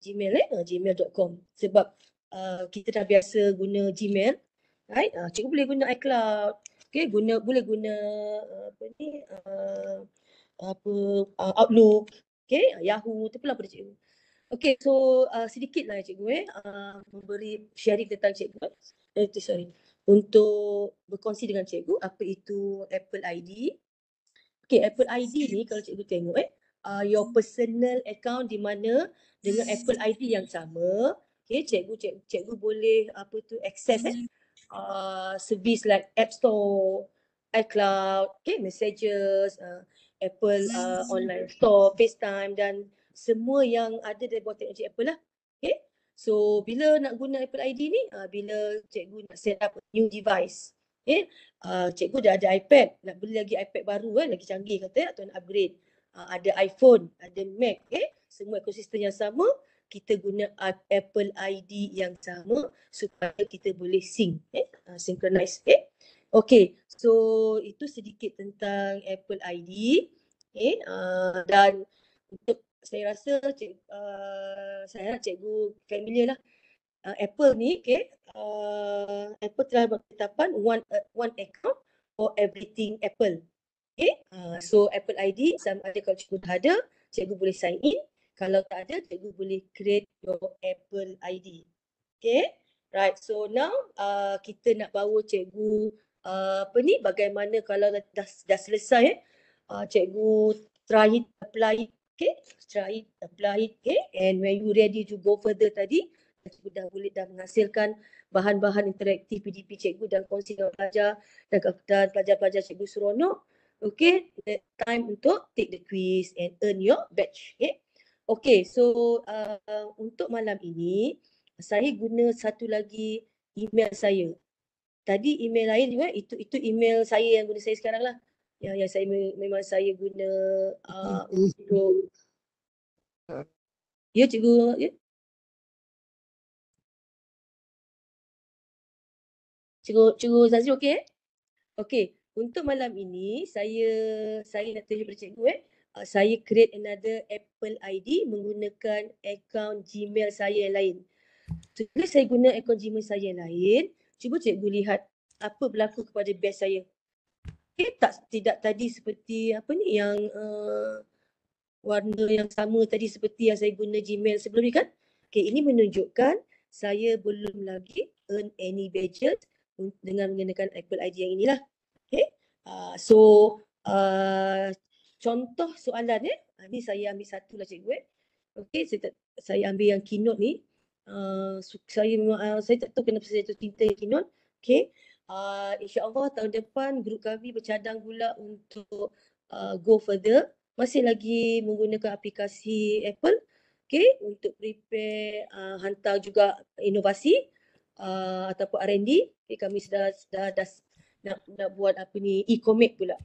Gmail eh, uh, ah, gmail.com. Sebab uh, kita dah biasa guna Gmail. Right? Uh, cikgu boleh guna iCloud. Okay, guna boleh guna apa ni? Uh, apa uh, Outlook, okay, Yahoo, tu pula pada cikgu. Okay, so uh, sedikit lah ya cikgu eh, uh, memberi sharing tentang cikgu. Eh eh sorry untuk berkongsi dengan cikgu apa itu Apple ID. Okay, Apple ID ni kalau cikgu tengok eh uh, your personal account di mana dengan Apple ID yang sama, okay, cikgu cik, cikgu boleh apa tu access eh uh, service like App Store, iCloud, okay, messages, uh, Apple uh, online store, FaceTime dan semua yang ada dari buat teknologi Apple lah. Okay, So bila nak guna Apple ID ni, uh, bila cikgu nak set up new device. Eh, uh, cikgu dah ada iPad, nak beli lagi iPad baru eh, lagi canggih kata eh, atau nak upgrade. Uh, ada iPhone, ada Mac, eh, semua ekosistem yang sama, kita guna Apple ID yang sama supaya kita boleh sync, eh, uh, synchronize. Eh. Okay, so itu sedikit tentang Apple ID. Eh, uh, dan untuk saya rasa cik, uh, saya harap cikgu familiar lah uh, Apple ni okay uh, Apple telah berketapan one uh, one account for everything Apple okay uh, so Apple ID sama ada kalau cikgu dah ada cikgu boleh sign in kalau tak ada cikgu boleh create your Apple ID okay right so now uh, kita nak bawa cikgu uh, apa ni bagaimana kalau dah dah, dah selesai eh? Uh, cikgu try apply okay try it apply it okay and when you ready to go further tadi cikgu dah boleh dah menghasilkan bahan-bahan interaktif PDP cikgu dan kongsi dengan pelajar dan, dan pelajar-pelajar cikgu seronok okay time untuk take the quiz and earn your badge okay okay so uh, untuk malam ini saya guna satu lagi email saya tadi email lain juga itu itu email saya yang guna saya sekarang lah ya yang saya memang saya guna uh, untuk ya cikgu ya cikgu cikgu Zazri okey eh? okey untuk malam ini saya saya nak tunjuk kepada cikgu eh uh, saya create another apple id menggunakan account gmail saya yang lain Terus saya guna akaun Gmail saya yang lain. Cuba cikgu lihat apa berlaku kepada base saya. Eh, tak tidak tadi seperti apa ni yang uh, warna yang sama tadi seperti yang saya guna Gmail sebelum ni kan? Okay ini menunjukkan saya belum lagi earn any budget dengan menggunakan Apple ID yang inilah. Okay Uh, ah, so uh, contoh soalan eh. Ah, ni saya ambil satu lah cikgu eh. Okey, saya, saya ambil yang keynote ni. Uh, saya uh, saya tak tahu kenapa saya tertinta keynote. Okay uh, insyaAllah tahun depan grup kami bercadang pula untuk uh, go further. Masih lagi menggunakan aplikasi Apple okay, untuk prepare, uh, hantar juga inovasi uh, ataupun R&D. Okay, kami sudah, sudah dah, nak, nak buat apa ni e commerce pula.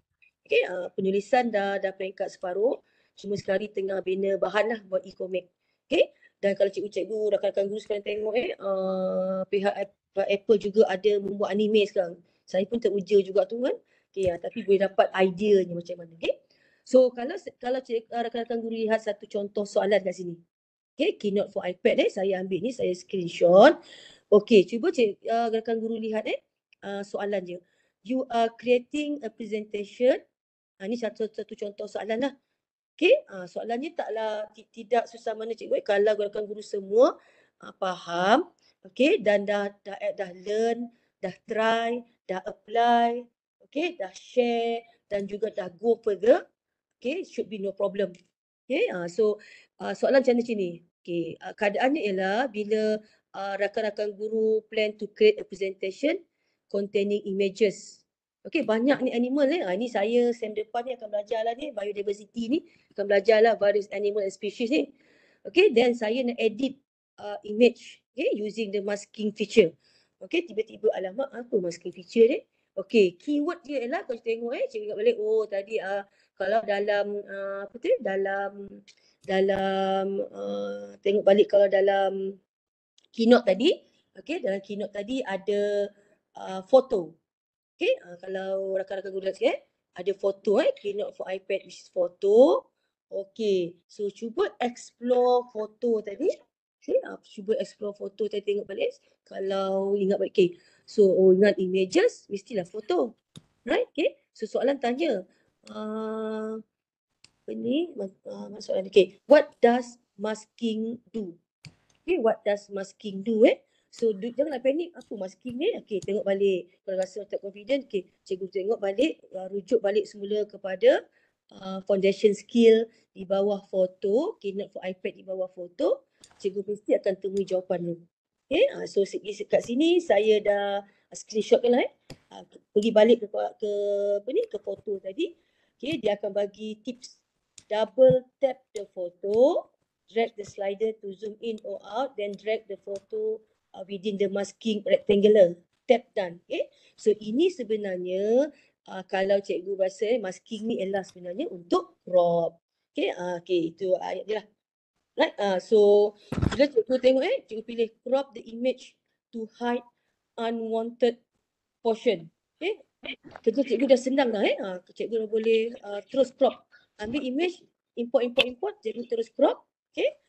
Okay, uh, penulisan dah, dah peringkat separuh. Cuma sekali tengah bina bahan lah buat e commerce Okay dan kalau cikgu-cikgu rakan-rakan guru sekarang tengok eh uh, pihak Apple juga ada membuat anime sekarang saya pun teruja juga tu kan okay, ya, ah, tapi boleh dapat idea ni macam mana okay? so kalau kalau cikgu, ah, rakan-rakan guru lihat satu contoh soalan kat sini okay, keynote for iPad eh saya ambil ni saya screenshot Okay, cuba cik, uh, ah, rakan guru lihat eh uh, soalan je. You are creating a presentation. Ha, ni satu, satu contoh soalan lah. Okey, uh, soalannya taklah tidak susah mana cikgu eh. kalau gunakan guru semua uh, faham, okey dan dah, dah dah dah learn, dah try, dah apply, okey, dah share dan juga dah go further, okey, should be no problem. Okey, uh, so uh, soalan macam sini. Okey, uh, keadaannya ialah bila uh, rakan-rakan guru plan to create a presentation containing images. Okey, banyak ni animal ni. Eh. Ha, ah, ni saya sem depan ni akan belajar lah ni biodiversity ni. Akan belajar lah various animal and species ni. Okey, then saya nak edit uh, image okay, using the masking feature. Okey, tiba-tiba alamat apa masking feature ni. Okey, keyword dia ialah kau tengok eh, cik ingat balik. Oh, tadi uh, kalau dalam uh, apa tu dalam dalam uh, tengok balik kalau dalam keynote tadi, okay, dalam keynote tadi ada uh, foto. Okay, uh, kalau rakan-rakan gula sikit. Eh. Ada foto, eh, keynote for iPad which is photo. Okay, so cuba explore foto tadi. Okay, uh, cuba explore foto tadi tengok balik. Kalau ingat balik, okay. So, oh, ingat images, mestilah foto, Right, okay. So, soalan tanya. Uh, apa ni? Uh, soalan, okay. What does masking do? Okay, what does masking do eh? So du- janganlah panik. aku masih kini? okay tengok balik. Kalau rasa tak confident, okay cikgu tengok balik. Uh, rujuk balik semula kepada uh, foundation skill di bawah foto. Okey, not for iPad di bawah foto. Cikgu mesti akan temui jawapan dulu. Okey, uh, so segi kat sini saya dah uh, screenshot kan lah eh. Uh, pergi balik ke, ke, ke apa ni, ke foto tadi. okay dia akan bagi tips. Double tap the photo, drag the slider to zoom in or out, then drag the photo uh, within the masking rectangular tap done okay so ini sebenarnya uh, kalau cikgu rasa eh, masking ni ialah sebenarnya untuk crop okay uh, okay itu ayat uh, dia lah right uh, so bila cikgu tengok eh cikgu pilih crop the image to hide unwanted portion okay kerja cikgu dah senang dah eh uh, cikgu dah boleh uh, terus crop ambil image import import import jadi terus crop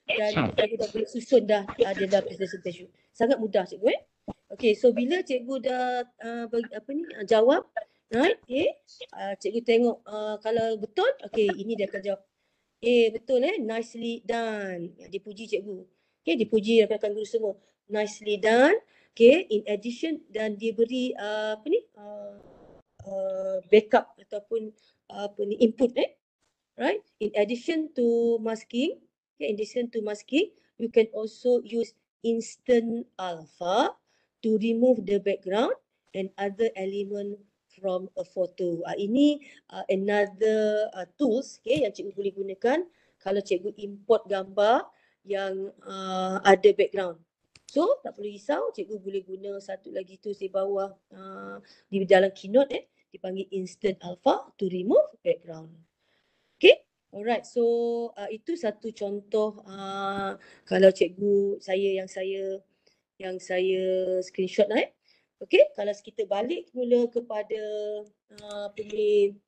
Okay. Dan kita dah boleh susun dah ada uh, dia dalam presentation. Sangat mudah cikgu eh. Okay so bila cikgu dah uh, bagi, apa ni uh, jawab. Right. Okay. Uh, ah, cikgu tengok uh, kalau betul. Okay ini dia akan jawab. Eh betul eh. Nicely done. Dia puji cikgu. Okay dia puji rakan-rakan guru semua. Nicely done. Okay in addition dan dia beri uh, apa ni. Uh, uh, backup ataupun uh, apa ni input eh. Right. In addition to masking okay, in addition to masking, you can also use instant alpha to remove the background and other element from a photo. Uh, ini uh, another uh, tools okay, yang cikgu boleh gunakan kalau cikgu import gambar yang uh, ada background. So tak perlu risau, cikgu boleh guna satu lagi tu di bawah uh, di dalam keynote eh, dipanggil instant alpha to remove background. Alright, so uh, itu satu contoh uh, kalau cikgu saya yang saya yang saya screenshot lah. Eh? Okay, kalau kita balik mula kepada uh, pilih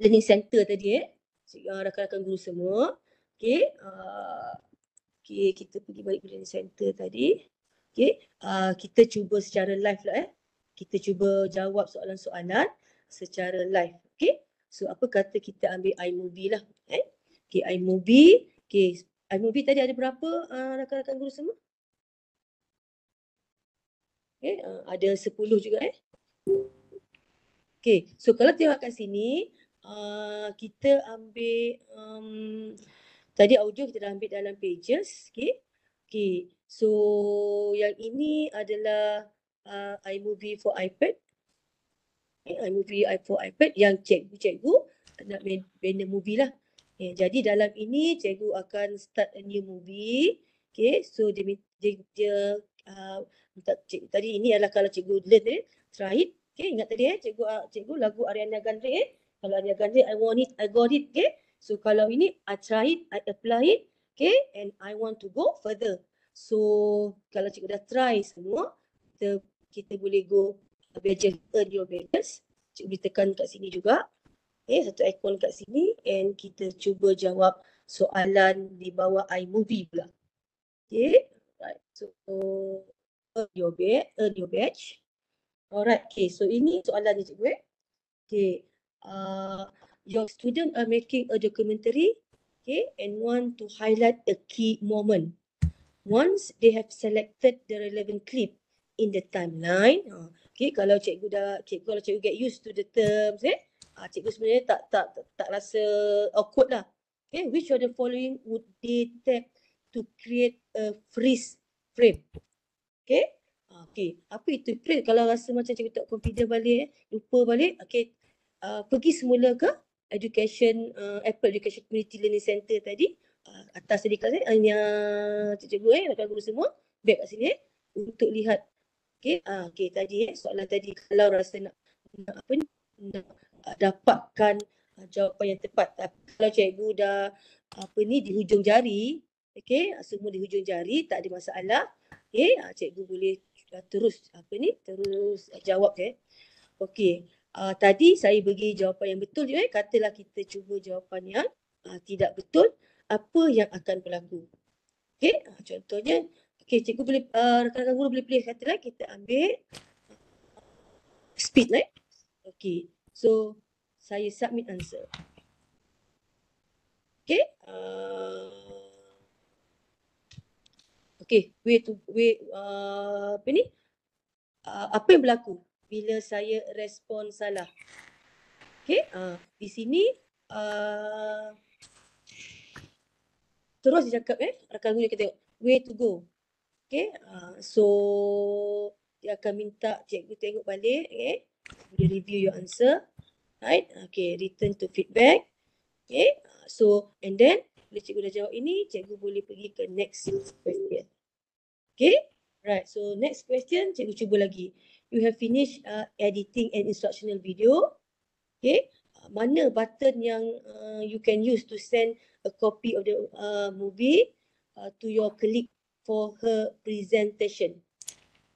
learning center tadi eh. Cikgu, uh, rakan-rakan guru semua. Okay, uh, okay kita pergi balik ke learning center tadi. Okay, uh, kita cuba secara live lah eh. Kita cuba jawab soalan-soalan secara live. Okay. So apa kata kita ambil iMovie lah. Eh? Okay iMovie. Okay iMovie tadi ada berapa uh, rakan-rakan guru semua? Okay uh, ada 10 juga eh. Okay so kalau tengok kat sini uh, kita ambil um, tadi audio kita dah ambil dalam pages. Okay. Okay so yang ini adalah uh, iMovie for iPad movie, iPhone, iPad yang cikgu cikgu nak main banner movie lah. Okay, eh, jadi dalam ini cikgu akan start a new movie. Okay, so dia dia, dia uh, cik, tadi ini adalah kalau cikgu learn eh, try it. Okay, ingat tadi eh, cikgu uh, cikgu lagu Ariana Grande eh. Kalau Ariana Grande, I want it, I got it. Okay, so kalau ini, I try it, I apply it. Okay, and I want to go further. So, kalau cikgu dah try semua, kita, kita boleh go badges, earn your badges. Cik boleh tekan kat sini juga. Okay, eh, satu ikon kat sini and kita cuba jawab soalan di bawah iMovie pula. Okay, right. So, earn your badge. Earn badge. Alright, okay. So, ini soalan ni cik eh. Okay. Uh, your student are making a documentary okay, and want to highlight a key moment. Once they have selected the relevant clip in the timeline, uh, Okay, kalau cikgu dah, cikgu kalau cikgu get used to the terms, eh, ah, cikgu sebenarnya tak tak tak, tak rasa awkward lah. Okay, which of the following would detect to create a freeze frame? Okay, ah, okay, apa itu freeze? Kalau rasa macam cikgu tak confident balik, eh, lupa balik, okay, uh, pergi semula ke education, uh, Apple Education Community Learning Center tadi, uh, atas tadi kelas, eh, yang cikgu, eh, macam guru semua, back kat sini, eh, untuk lihat Okey, uh, ah, okay, tadi eh, soalan tadi kalau rasa nak, nak apa ni, nak uh, dapatkan uh, jawapan yang tepat. Tapi kalau cikgu dah apa ni di hujung jari, okey, semua di hujung jari, tak ada masalah. Okey, uh, cikgu boleh uh, terus apa ni, terus uh, jawab eh. Okey, uh, tadi saya bagi jawapan yang betul je eh. Katalah kita cuba jawapan yang uh, tidak betul. Apa yang akan berlaku? Okey, contohnya Okey, cikgu boleh, uh, rakan-rakan guru boleh pilih kata lah. Kita ambil uh, speed lah. Eh? Okey, so saya submit answer. Okey. Uh, okey, way to, way, uh, apa ni? Uh, apa yang berlaku bila saya respon salah? Okey, uh, di sini uh, terus dicakap eh. Rakan-rakan guru kita tengok. Way to go. Okay. Uh, so, dia akan minta cikgu tengok balik. Okay. Dia review your answer. Right. Okay. Return to feedback. Okay. Uh, so, and then, bila cikgu dah jawab ini, cikgu boleh pergi ke next question. Okay. Right. So, next question, cikgu cuba lagi. You have finished uh, editing an instructional video. Okay. Uh, mana button yang uh, you can use to send a copy of the uh, movie uh, to your colleague for her presentation.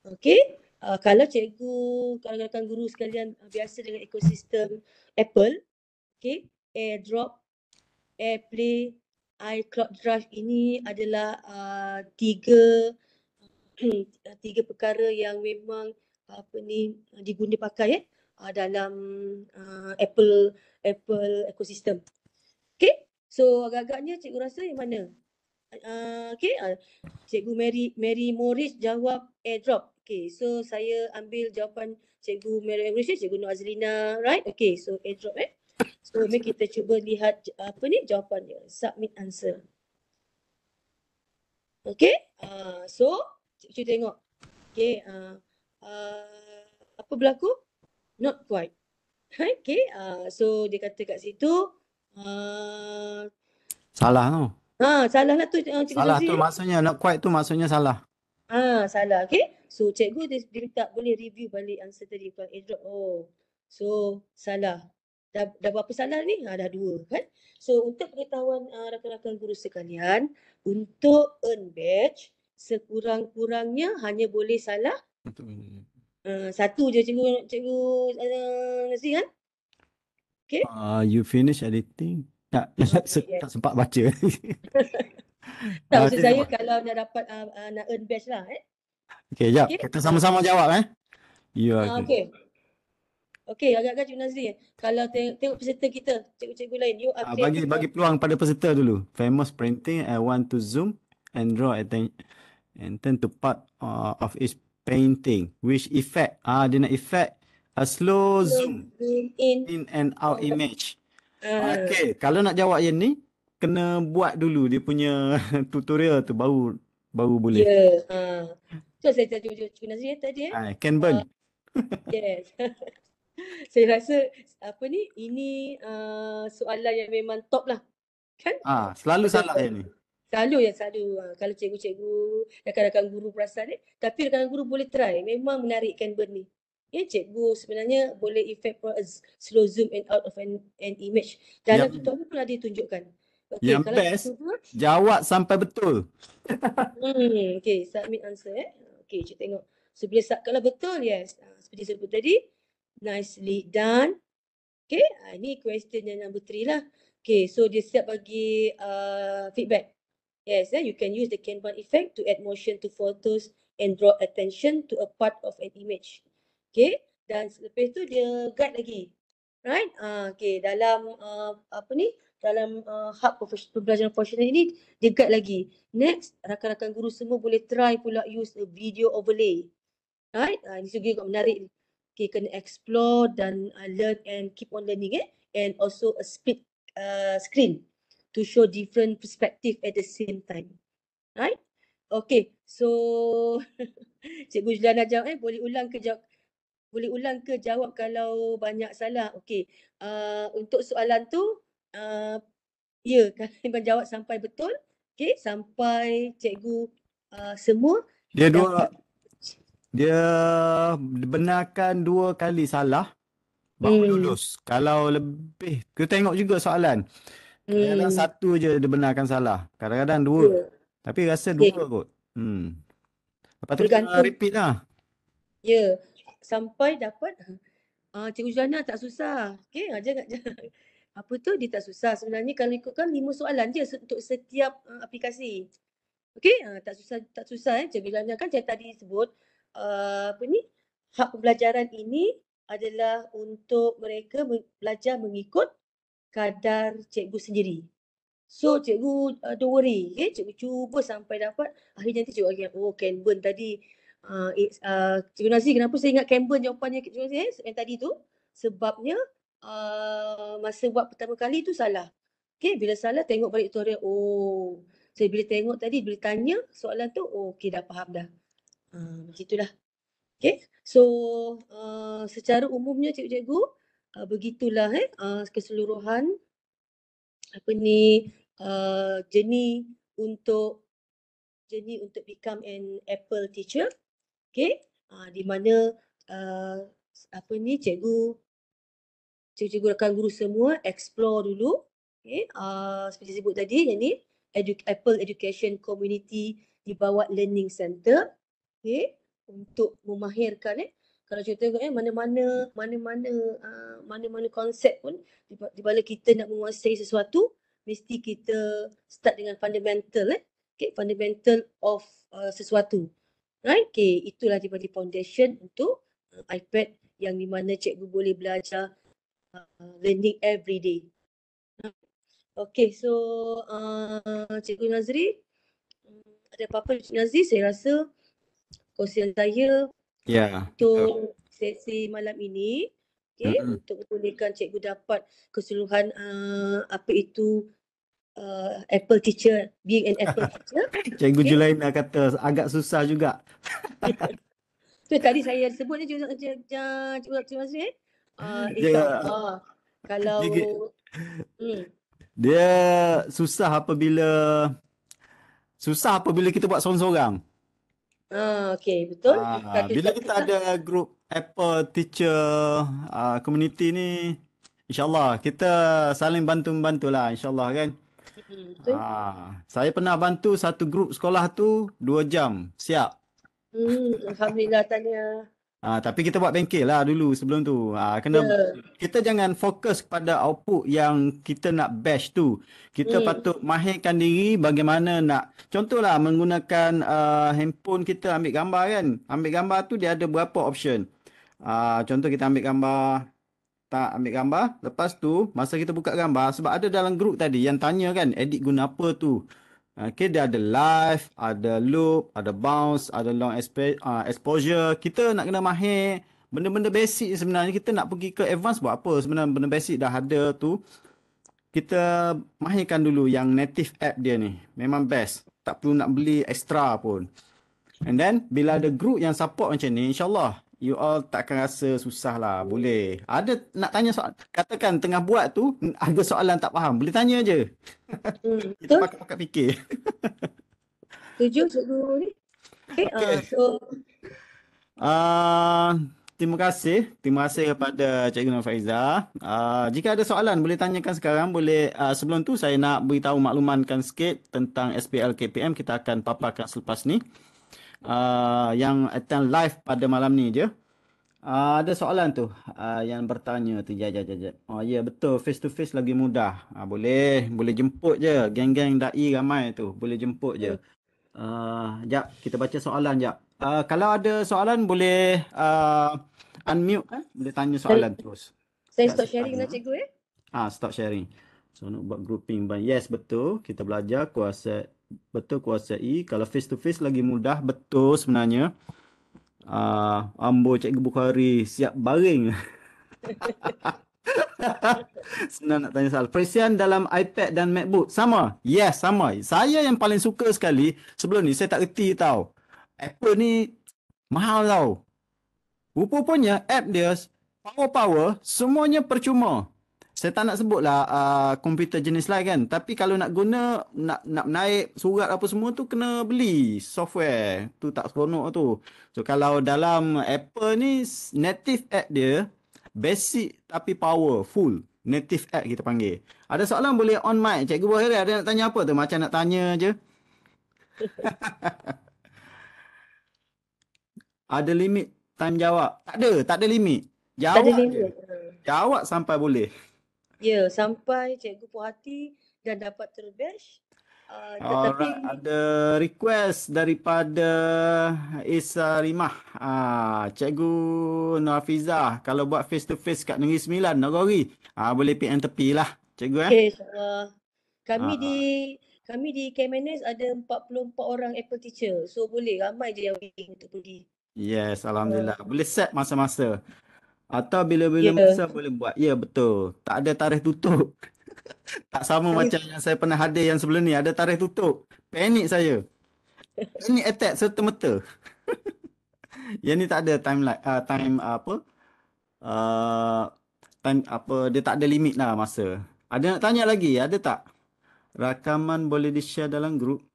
Okay, uh, kalau cikgu, kalau kan guru sekalian uh, biasa dengan ekosistem Apple, okay, AirDrop, AirPlay, iCloud Drive ini adalah uh, tiga tiga perkara yang memang uh, apa ni digunakan pakai eh, uh, dalam uh, Apple Apple ekosistem. Okay, so agak-agaknya cikgu rasa yang mana? Ah, okay, uh, Cikgu Mary Mary Morris jawab airdrop. Okay, so saya ambil jawapan Cikgu Mary Morris, Cikgu Nur Azlina, right? Okay, so airdrop eh. So, mari kita cuba lihat apa ni jawapannya. Submit answer. Okay, uh, so cikgu tengok. Okay, uh, uh, apa berlaku? Not quite. Okay, uh, so dia kata kat situ. Uh, Salah tau. No? Ha, salah lah tu eh, cikgu Salah Suzy. tu maksudnya, not quite tu maksudnya salah. Ha, salah. Okay. So, cikgu dia, dia tak boleh review balik answer tadi. Kalau air drop, oh. So, salah. Dah, dah berapa salah ni? Ha, dah dua kan? So, untuk pengetahuan uh, rakan-rakan guru sekalian, untuk earn badge, sekurang-kurangnya hanya boleh salah uh, satu je cikgu, cikgu uh, Nazir kan? Okay. Uh, you finish editing? tak, se- yes. tak sempat baca. tak, ah, maksud saya kalau nak dapat ah, ah, nak earn badge lah eh. Okay, jap. Okay. Kita sama-sama jawab eh. Ya, uh, okay. okay. agak-agak Cikgu Nazri. Kalau teng- tengok peserta kita, cikgu-cikgu lain. You uh, bagi cikgu. bagi peluang pada peserta dulu. Famous painting. I want to zoom and draw attention. And turn to part uh, of each painting. Which effect? Ah, uh, Dia nak effect a slow, slow zoom, zoom in. in and out image. Okay. Eh. Okay, kalau nak jawab yang ni, kena buat dulu dia punya tutorial tu baru baru boleh. Ya. Yeah. Ha. Tu saya cakap cuba cuba tadi eh. Ah, can burn. Uh, yes. saya rasa apa ni? Ini uh, soalan yang memang top lah. Kan? Ah, selalu salah yang ni. Selalu yang selalu. Uh, kalau cikgu-cikgu, rakan-rakan guru perasan ni. Eh? Tapi rakan-rakan guru boleh try. Memang menarik can burn ni ya cikgu sebenarnya boleh effect pro, slow zoom and out of an, an image. Dalam yep. tutorial pun ada ditunjukkan. Okay, yang kalau best, tutorial, jawab sampai betul. hmm, okay, submit answer eh. Okay, cik tengok. So, bila sub, kalau betul, yes. Ah, seperti sebut tadi, nicely done. Okay, ah, ini question yang number three lah. Okay, so dia siap bagi uh, feedback. Yes, eh? you can use the Kanban effect to add motion to photos and draw attention to a part of an image. Okay. Dan selepas tu dia guide lagi. Right. Uh, ah, okay. Dalam uh, apa ni. Dalam uh, hub pembelajaran professional ini dia guide lagi. Next. Rakan-rakan guru semua boleh try pula use a video overlay. Right. Uh, ini juga menarik. Okay. Kena explore dan uh, learn and keep on learning. Eh? And also a speed uh, screen to show different perspective at the same time. Right. Okay. So Cikgu Juliana jawab eh. Boleh ulang kejap boleh ulang ke jawab kalau banyak salah okey uh, untuk soalan tu uh, ya kan jawab sampai betul okey sampai cikgu uh, semua dia dua dia benarkan dua kali salah baru hmm. lulus kalau lebih kita tengok juga soalan hmm. kadang satu je dia benarkan salah kadang-kadang dua yeah. tapi rasa okay. dua kot hmm lepas tu kita repeat lah ya yeah sampai dapat uh, Cikgu Jana tak susah. Okey, ah, jangan, jangan. Apa tu dia tak susah. Sebenarnya kalau ikutkan lima soalan je untuk setiap ah, aplikasi. Okey, uh, tak susah tak susah eh. Cikgu Jana kan saya tadi sebut uh, apa ni? Hak pembelajaran ini adalah untuk mereka belajar mengikut kadar cikgu sendiri. So cikgu uh, don't worry. Okay? Cikgu cuba sampai dapat. Akhirnya nanti cikgu akan, oh Ken Burn tadi Uh, Cikgu Nazli kenapa saya ingat Campbell jawapannya Cikgu Nazli eh, yang tadi tu sebabnya uh, masa buat pertama kali tu salah. Okay, bila salah tengok balik tutorial, oh. saya so, bila tengok tadi, bila tanya soalan tu, oh, okay dah faham dah. Uh, macam itulah. Okay, so uh, secara umumnya cikgu-cikgu, uh, begitulah eh, uh, keseluruhan apa ni, uh, jenis untuk jenis untuk become an Apple teacher. Okey. Uh, di mana uh, apa ni cikgu cikgu rakan guru semua explore dulu. Okey. Uh, seperti sebut tadi yang ni edu- Apple Education Community di bawah Learning Center. Okey. Untuk memahirkan eh. Kalau contoh tengok eh, mana-mana mana-mana uh, mana-mana konsep pun di mana kita nak menguasai sesuatu mesti kita start dengan fundamental eh. Okay, fundamental of uh, sesuatu right? Okay, itulah daripada foundation untuk uh, iPad yang di mana cikgu boleh belajar uh, learning every day. Okay, so uh, cikgu Nazri, ada apa-apa cikgu Nazri? Saya rasa kongsian saya yeah. untuk sesi malam ini okay, mm-hmm. untuk membolehkan cikgu dapat keseluruhan uh, apa itu uh, Apple teacher being an Apple teacher. Cikgu okay. Julaina kata agak susah juga. Tu tadi saya sebut je cikgu cikgu cikgu cikgu cikgu eh. Ah, kalau dia, hmm. dia susah apabila susah apabila kita buat seorang-seorang. Ah okey betul. Ah, bila kita susah. ada group Apple teacher uh, community ni insyaallah kita saling bantu-bantulah insyaallah kan. Betul. Ah, saya pernah bantu satu grup sekolah tu dua jam. Siap. Hmm, alhamdulillah tanya. Ah, tapi kita buat bengkel lah dulu sebelum tu. Ah, kena yeah. kita jangan fokus pada output yang kita nak bash tu. Kita hmm. patut mahirkan diri bagaimana nak contohlah menggunakan uh, handphone kita ambil gambar kan. Ambil gambar tu dia ada berapa option. Ah, contoh kita ambil gambar tak ambil gambar. Lepas tu, masa kita buka gambar, sebab ada dalam grup tadi yang tanya kan, edit guna apa tu? Okay, dia ada live, ada loop, ada bounce, ada long uh, exposure. Kita nak kena mahir. Benda-benda basic sebenarnya, kita nak pergi ke advance buat apa? Sebenarnya benda basic dah ada tu. Kita mahirkan dulu yang native app dia ni. Memang best. Tak perlu nak beli extra pun. And then, bila ada group yang support macam ni, insyaAllah you all takkan rasa susah lah. Boleh. Ada nak tanya soal. Katakan tengah buat tu ada soalan tak faham. Boleh tanya je. Hmm, Kita pakat-pakat fikir. Setuju Okay. Uh, so. uh, terima kasih. Terima kasih kepada Cikgu Nur Faiza. Uh, jika ada soalan boleh tanyakan sekarang. Boleh uh, sebelum tu saya nak beritahu maklumankan sikit tentang SPL KPM kita akan paparkan selepas ni uh, yang attend live pada malam ni je. Uh, ada soalan tu uh, yang bertanya tu. Ya, ya, ya, ya. Oh, ya, yeah, betul. Face to face lagi mudah. Uh, boleh. Boleh jemput je. Geng-geng da'i ramai tu. Boleh jemput je. Sekejap, uh, kita baca soalan sekejap. Uh, kalau ada soalan, boleh uh, unmute. Eh? Boleh tanya soalan Sel- terus. Saya stop sharing dengan cikgu, ya? Ah, stop sharing. So, nak buat grouping. Yes, betul. Kita belajar kuasa betul kuasai kalau face to face lagi mudah betul sebenarnya uh, ambo cikgu bukhari siap baring senang nak tanya soal perisian dalam iPad dan MacBook sama yes sama saya yang paling suka sekali sebelum ni saya tak reti tau Apple ni mahal tau rupanya app dia power power semuanya percuma saya tak nak sebut lah uh, komputer jenis lain kan tapi kalau nak guna nak nak naik surat apa semua tu kena beli software tu tak seronok tu so kalau dalam Apple ni native app dia basic tapi powerful native app kita panggil ada soalan boleh on mic cikgu boleh ada nak tanya apa tu macam nak tanya je ada limit time jawab tak ada tak ada limit jawab ada limit. Ha. jawab sampai boleh Ya, sampai cikgu puas hati dan dapat terbash. Uh, tetapi... uh, ada request daripada Isa Rimah. Uh, cikgu Nur Afizah, kalau buat face-to-face kat Negeri Sembilan, Nagori, uh, ah, boleh PM tepi lah. Cikgu eh. Okay, uh, kami uh, di kami di KMNS ada 44 orang Apple teacher. So boleh, ramai je yang ingin untuk pergi. Yes, Alhamdulillah. Uh, boleh set masa-masa. Atau bila-bila yeah. Ya. masa boleh buat. Ya, yeah, betul. Tak ada tarikh tutup. tak sama Ayuh. macam yang saya pernah hadir yang sebelum ni. Ada tarikh tutup. Panik saya. Ini attack serta-merta. yang ni tak ada timeline. Uh, time uh, apa? Uh, time apa? Dia tak ada limit lah masa. Ada nak tanya lagi? Ada tak? Rakaman boleh di-share dalam grup?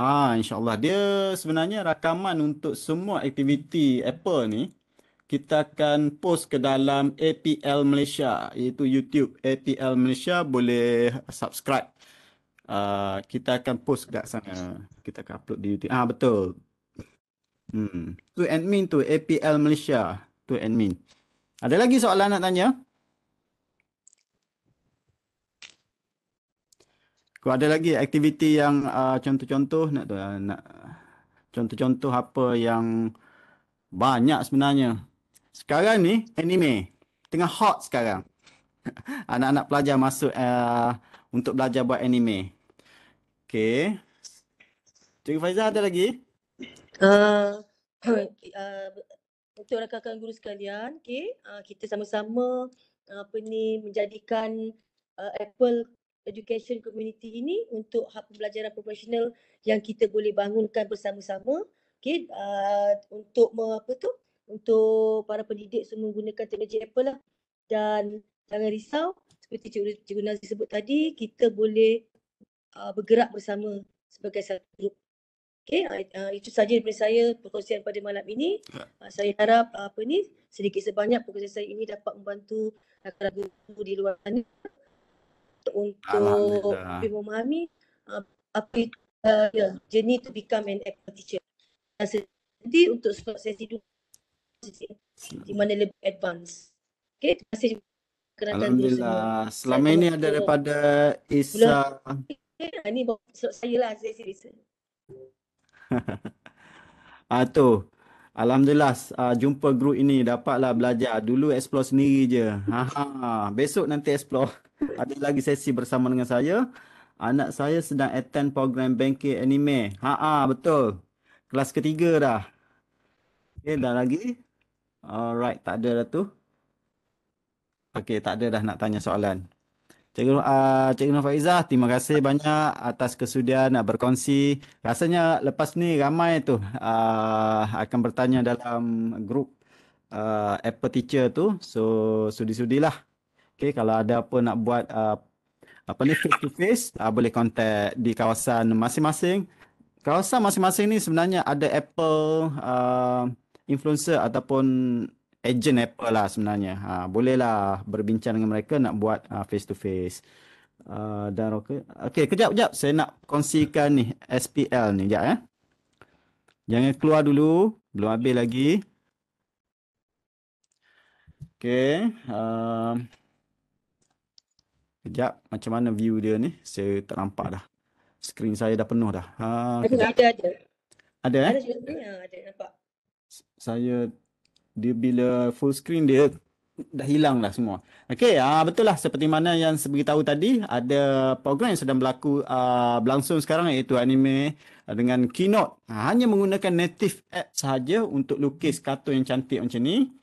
Ah, insyaAllah. Dia sebenarnya rakaman untuk semua aktiviti Apple ni kita akan post ke dalam APL Malaysia iaitu YouTube APL Malaysia boleh subscribe uh, kita akan post ke sana kita akan upload di YouTube ah betul hmm tu admin tu APL Malaysia tu admin ada lagi soalan nak tanya Kau ada lagi aktiviti yang uh, contoh-contoh nak tu uh, nak contoh-contoh apa yang banyak sebenarnya sekarang ni anime tengah hot sekarang. Anak-anak pelajar masuk uh, untuk belajar buat anime. Okay. Cik Faiza ada lagi? Uh, uh, untuk rakan-rakan guru sekalian, okay, uh, kita sama-sama uh, apa ni menjadikan uh, Apple Education Community ini untuk hak pembelajaran profesional yang kita boleh bangunkan bersama-sama okay, uh, untuk me, apa tu, untuk para pendidik semua gunakan teknologi Apple lah. Dan jangan risau seperti Cikgu, Cikgu Nazri sebut tadi, kita boleh uh, bergerak bersama sebagai satu grup. Okay, uh, uh itu saja daripada saya perkongsian pada malam ini. Ya. Uh, saya harap uh, apa ni sedikit sebanyak perkongsian saya ini dapat membantu rakan-rakan di luar sana untuk lebih memahami uh, apa itu uh, ya, journey to become an Apple teacher. Dan sedih untuk sesi dua di mana lebih advance. Okay, terima kasih kerana Alhamdulillah. Semua. Selama ini ada waktu. daripada Isa. ini bawa saya lah. Saya, saya, saya. Ah, tu. Alhamdulillah uh, jumpa grup ini dapatlah belajar. Dulu explore sendiri je. Ha ha. Besok nanti explore. Ada lagi sesi bersama dengan saya. Anak saya sedang attend program Bengkel Anime. Ha ha betul. Kelas ketiga dah. Okey dah lagi. Alright, tak ada dah tu. Okay, tak ada dah nak tanya soalan. Cikgu, uh, Cikgu Nur Faizah, terima kasih banyak atas kesudian nak berkongsi. Rasanya lepas ni ramai tu uh, akan bertanya dalam grup uh, Apple Teacher tu. So, sudi-sudilah. Okay, kalau ada apa nak buat uh, apa ni face to face uh, boleh contact di kawasan masing-masing. Kawasan masing-masing ni sebenarnya ada Apple uh, influencer ataupun agent Apple lah sebenarnya. Ha, bolehlah berbincang dengan mereka nak buat uh, face-to-face. Uh, dan okay. okay, kejap, kejap. Saya nak kongsikan ni SPL ni. Sekejap, ya. Eh. Jangan keluar dulu. Belum habis lagi. Okay. Uh, ah. kejap, macam mana view dia ni? Saya tak nampak dah. Screen saya dah penuh dah. Uh, ada, ada, ada. Ada, eh? ada, ada, nampak saya dia bila full screen dia dah hilang lah semua. Okey, ah betul lah seperti mana yang beritahu tadi ada program yang sedang berlaku ah, berlangsung sekarang iaitu anime ah, dengan keynote. Ah, hanya menggunakan native app sahaja untuk lukis kartun yang cantik macam ni.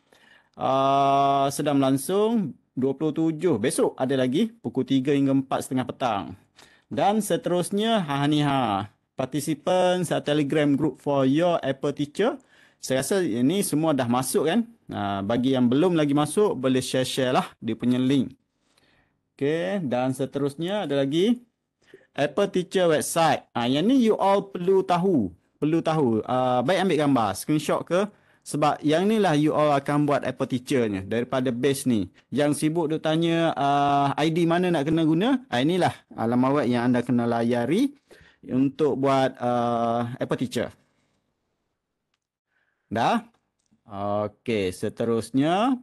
Ah, sedang berlangsung 27. Besok ada lagi pukul 3 hingga 4 setengah petang. Dan seterusnya, ha ni ha. Participants Telegram group for your Apple teacher saya rasa ini semua dah masuk kan. Uh, bagi yang belum lagi masuk, boleh share-share lah dia punya link. Okay, dan seterusnya ada lagi. Apple Teacher website. Uh, yang ni you all perlu tahu. Perlu tahu. Uh, baik ambil gambar. Screenshot ke. Sebab yang ni lah you all akan buat Apple Teacher-nya daripada base ni. Yang sibuk duk tanya uh, ID mana nak kena guna, uh, inilah alamat web yang anda kena layari untuk buat uh, Apple Teacher. Dah? Okey, seterusnya.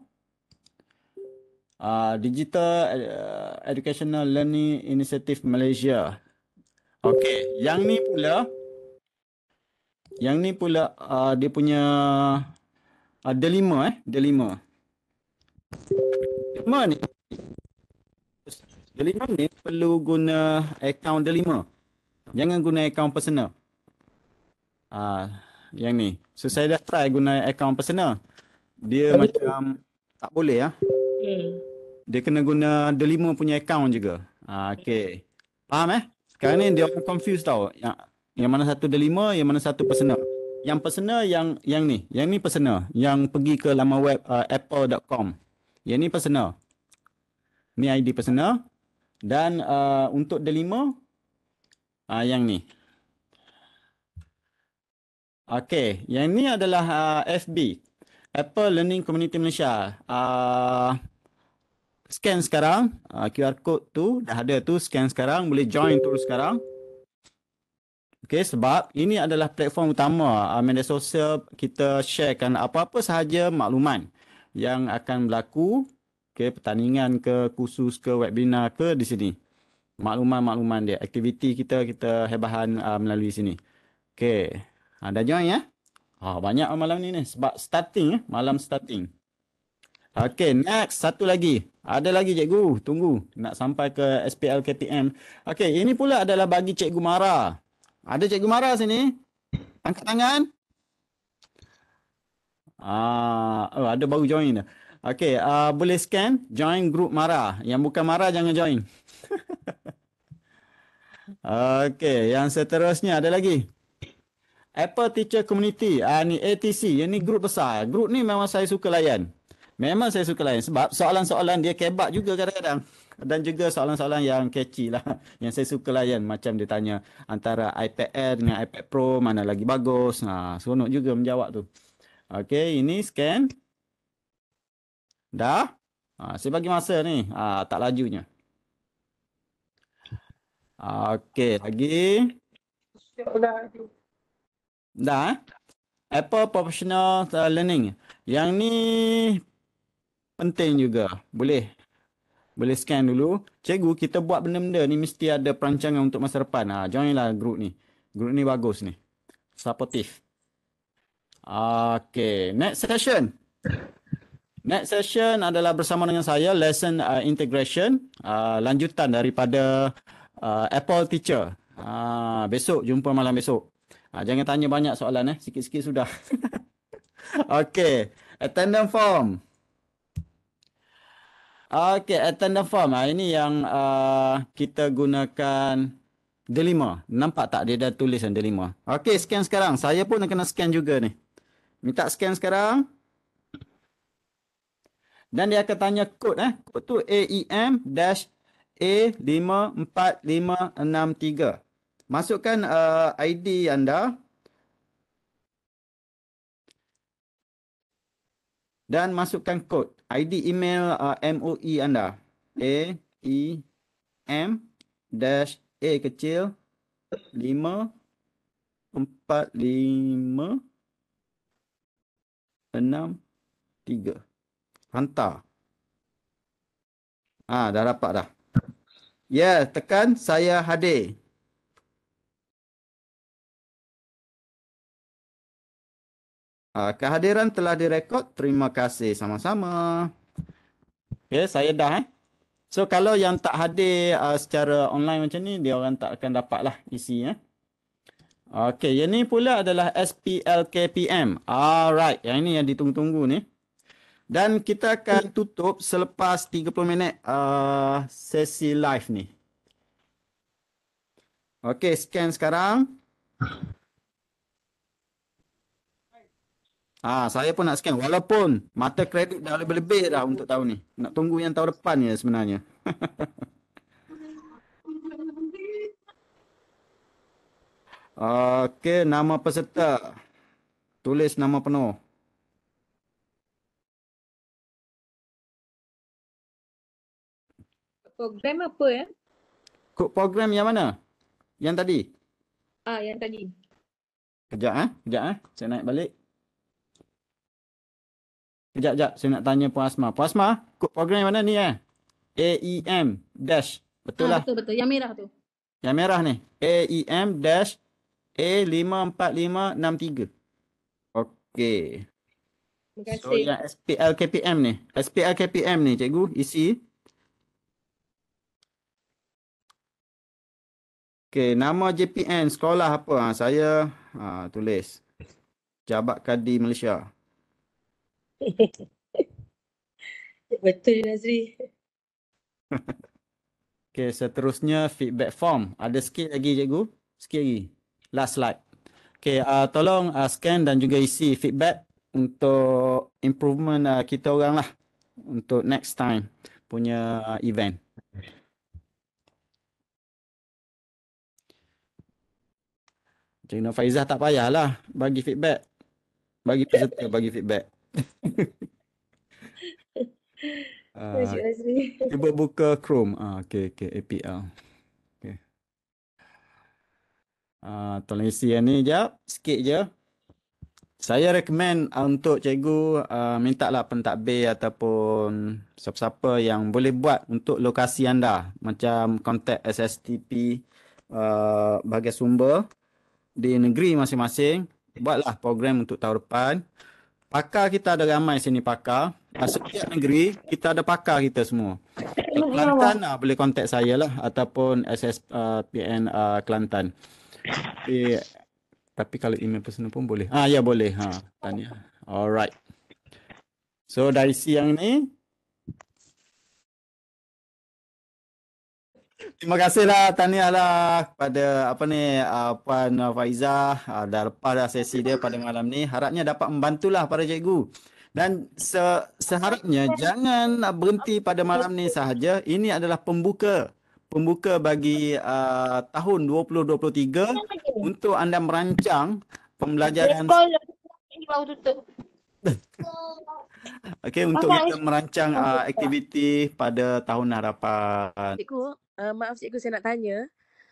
Uh, Digital eh, Educational Learning Initiative Malaysia. Okey, yang ni pula. Yang ni pula uh, dia punya ada ah, uh, lima eh, ada lima. Lima ni. Delima ni perlu guna akaun Delima. Jangan guna akaun personal. uh, yang ni. So saya dah try guna account personal. Dia Tapi macam tak boleh ya. Hmm. Dia kena guna Delima punya account juga. Ah okey. Faham eh? Sekarang ni dia orang confused tau. Yang, yang mana satu Delima, yang mana satu personal. Yang personal yang yang ni. Yang ni personal. Yang pergi ke laman web uh, apple.com. Yang ni personal. Ni ID personal. Dan uh, untuk Delima ah uh, yang ni. Okey, yang ini adalah uh, ah, FB. Apple Learning Community Malaysia. Uh, scan sekarang. Uh, ah, QR code tu dah ada tu. Scan sekarang. Boleh join terus sekarang. Okey, sebab ini adalah platform utama uh, media sosial kita sharekan apa-apa sahaja makluman yang akan berlaku. Okey, pertandingan ke, kursus ke, webinar ke di sini. Makluman-makluman dia. Aktiviti kita, kita hebahan uh, melalui sini. Okey. Ha, dah join ya? Ha, banyak malam ni ni. Sebab starting ya. Malam starting. Okay, next. Satu lagi. Ada lagi cikgu. Tunggu. Nak sampai ke SPL KTM. Okay, ini pula adalah bagi cikgu Mara. Ada cikgu Mara sini? Angkat tangan. Ah, oh, ada baru join. Okay, uh, ah, boleh scan. Join group Mara. Yang bukan Mara, jangan join. okay, yang seterusnya ada lagi. Apple Teacher Community uh, ni ATC yang ni grup besar grup ni memang saya suka layan memang saya suka layan sebab soalan-soalan dia kebak juga kadang-kadang dan juga soalan-soalan yang catchy lah yang saya suka layan macam dia tanya antara iPad Air dengan iPad Pro mana lagi bagus ha, uh, seronok juga menjawab tu Okay, ini scan dah ha, saya bagi masa ni ha, tak lajunya Okay, lagi. Sudah, Dah. Eh? Apple Professional Learning. Yang ni penting juga. Boleh. Boleh scan dulu. Cikgu, kita buat benda-benda ni mesti ada perancangan untuk masa depan. Ha, lah group ni. Group ni bagus ni. Supportive. Okay. Next session. Next session adalah bersama dengan saya. Lesson uh, Integration. Uh, lanjutan daripada uh, Apple Teacher. Uh, besok. Jumpa malam besok. Ha, jangan tanya banyak soalan eh. Sikit-sikit sudah. okay. Attendance form. Okay. Attendance form. Ha, ini yang uh, kita gunakan delima. Nampak tak dia dah tulis yang delima. Okay. Scan sekarang. Saya pun nak kena scan juga ni. Minta scan sekarang. Dan dia akan tanya kod eh. Kod tu AEM-A54563. E Masukkan uh, ID anda. Dan masukkan kod. ID email uh, MOE anda. A, E, M, dash, A kecil, 5, 4, 5, enam tiga Hantar. Ah, dah dapat dah. Ya, yeah, tekan saya hadir. Ah, kehadiran telah direkod. Terima kasih sama-sama. okay, ya, saya dah eh. So kalau yang tak hadir uh, secara online macam ni, dia orang tak akan dapat lah isi eh. Okey, yang ni pula adalah SPLKPM. Alright, yang ini yang ditunggu-tunggu ni. Dan kita akan tutup selepas 30 minit uh, sesi live ni. Okay, scan sekarang. Ah, ha, saya pun nak scan walaupun mata kredit dah lebih-lebih dah untuk tahun ni. Nak tunggu yang tahun depan ya sebenarnya. Okey, nama peserta. Tulis nama penuh. Program apa ya? Eh? Kod program yang mana? Yang tadi? Ah, yang tadi. Kejap eh, kejap eh. Saya naik balik. Sekejap, sekejap. Saya nak tanya Puan Asma. Puan Asma, kod program yang mana ni eh? AEM dash. Betul ah, lah. Ha, betul, betul. Yang merah tu. Yang merah ni. AEM dash A54563. Okay. Terima kasih. So yang SPL KPM ni. SPL KPM ni cikgu isi. Okay, nama JPN sekolah apa? Ha, saya ha, tulis. Jabat Kadi Malaysia. Betul Nazri. okay, seterusnya feedback form. Ada sikit lagi cikgu? Sikit lagi. Last slide. Okay, uh, tolong uh, scan dan juga isi feedback untuk improvement uh, kita orang lah. Untuk next time punya uh, event. Cikgu Faizah tak payahlah bagi feedback. Bagi peserta bagi feedback. Uh, cuba buka Chrome. Ah, okay, okay, APL. Ah, tolong isi yang ni jap, sikit je. Saya recommend ah, untuk cikgu uh, ah, minta lah pentadbir ataupun siapa-siapa yang boleh buat untuk lokasi anda. Macam kontak SSTP uh, bagi sumber di negeri masing-masing. Buatlah program untuk tahun depan pakar kita ada ramai sini pakar. Uh, setiap negeri kita ada pakar kita semua. Kelantan uh, boleh kontak saya lah ataupun SSPN ah, uh, uh, Kelantan. Tapi, tapi kalau email personal pun boleh. Ah ya boleh. Ha, tanya. Alright. So dari siang ni Terima kasihlah tahniahlah kepada apa ni uh, Puan Faiza uh, dah lepas dah sesi dia pada malam ni. Harapnya dapat membantulah para cikgu. Dan se- seharapnya jangan berhenti pada malam ni sahaja. Ini adalah pembuka pembuka bagi uh, tahun 2023 untuk anda merancang pembelajaran Okey untuk kita merancang uh, aktiviti pada tahun harapan. Cikgu uh, maaf cikgu saya nak tanya.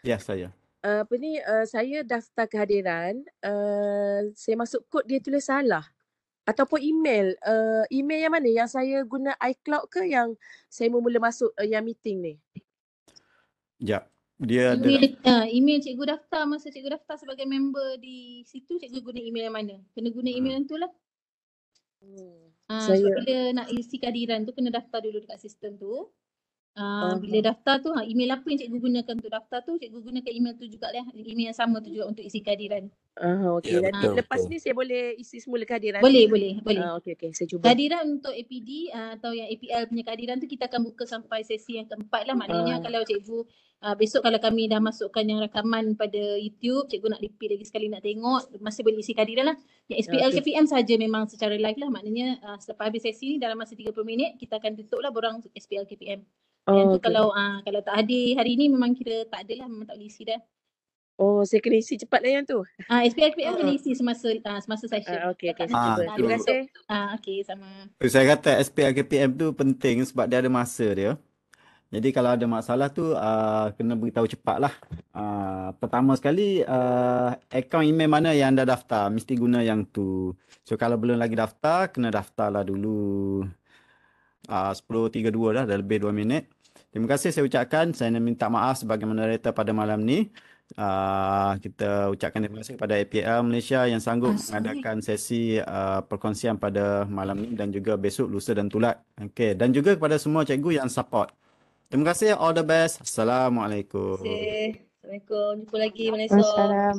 Ya, saya. Uh, apa ni, uh, saya daftar kehadiran, uh, saya masuk kod dia tulis salah. Ataupun email, uh, email yang mana? Yang saya guna iCloud ke yang saya mula masuk uh, yang meeting ni? Ya, dia cikgu, ada. Ya, email cikgu daftar, masa cikgu daftar sebagai member di situ, cikgu guna email yang mana? Kena guna email hmm. yang tu lah. Hmm. Uh, saya... So, bila nak isi kehadiran tu, kena daftar dulu dekat sistem tu uh, bila daftar tu ha, email apa yang cikgu gunakan untuk daftar tu cikgu gunakan email tu juga lah email yang sama tu juga untuk isi kehadiran uh, ah, okay. Yeah, ya, betul, lepas ni saya boleh isi semula kehadiran boleh ni. boleh boleh uh, okay, okay. saya cuba kehadiran untuk APD uh, atau yang APL punya kehadiran tu kita akan buka sampai sesi yang keempat lah maknanya uh. kalau cikgu Uh, besok kalau kami dah masukkan yang rakaman pada YouTube, cikgu nak repeat lagi sekali nak tengok, masih boleh isi kadiran lah. Yang SPL okay. KPM saja memang secara live lah. Maknanya uh, selepas habis sesi ni dalam masa 30 minit, kita akan tutup lah borang SPL KPM oh, okay. kalau uh, kalau tak ada hari ni memang kita tak adalah memang tak boleh isi dah. Oh, saya kena isi cepatlah yang tu. Ah, uh, SPRPM uh-huh. kena isi semasa uh, semasa session. Uh, okay, okay. Ah, okey, okey. Ah, Terima kasih. Ah, okey, sama. Eh, saya kata SPM SPRPM tu penting sebab dia ada masa dia. Jadi kalau ada masalah tu uh, kena beritahu cepatlah. Uh, pertama sekali uh, akaun email mana yang anda daftar mesti guna yang tu. So kalau belum lagi daftar kena daftarlah dulu. Ah, uh, 10.32 dah, dah lebih 2 minit. Terima kasih saya ucapkan. Saya minta maaf sebagai moderator pada malam ni. Uh, kita ucapkan terima kasih kepada APL Malaysia yang sanggup Asli. Ah, mengadakan sesi uh, perkongsian pada malam ni dan juga besok lusa dan tulat. Okay. Dan juga kepada semua cikgu yang support. Terima kasih. All the best. Assalamualaikum. Terima Assalamualaikum. Jumpa lagi. Assalamualaikum.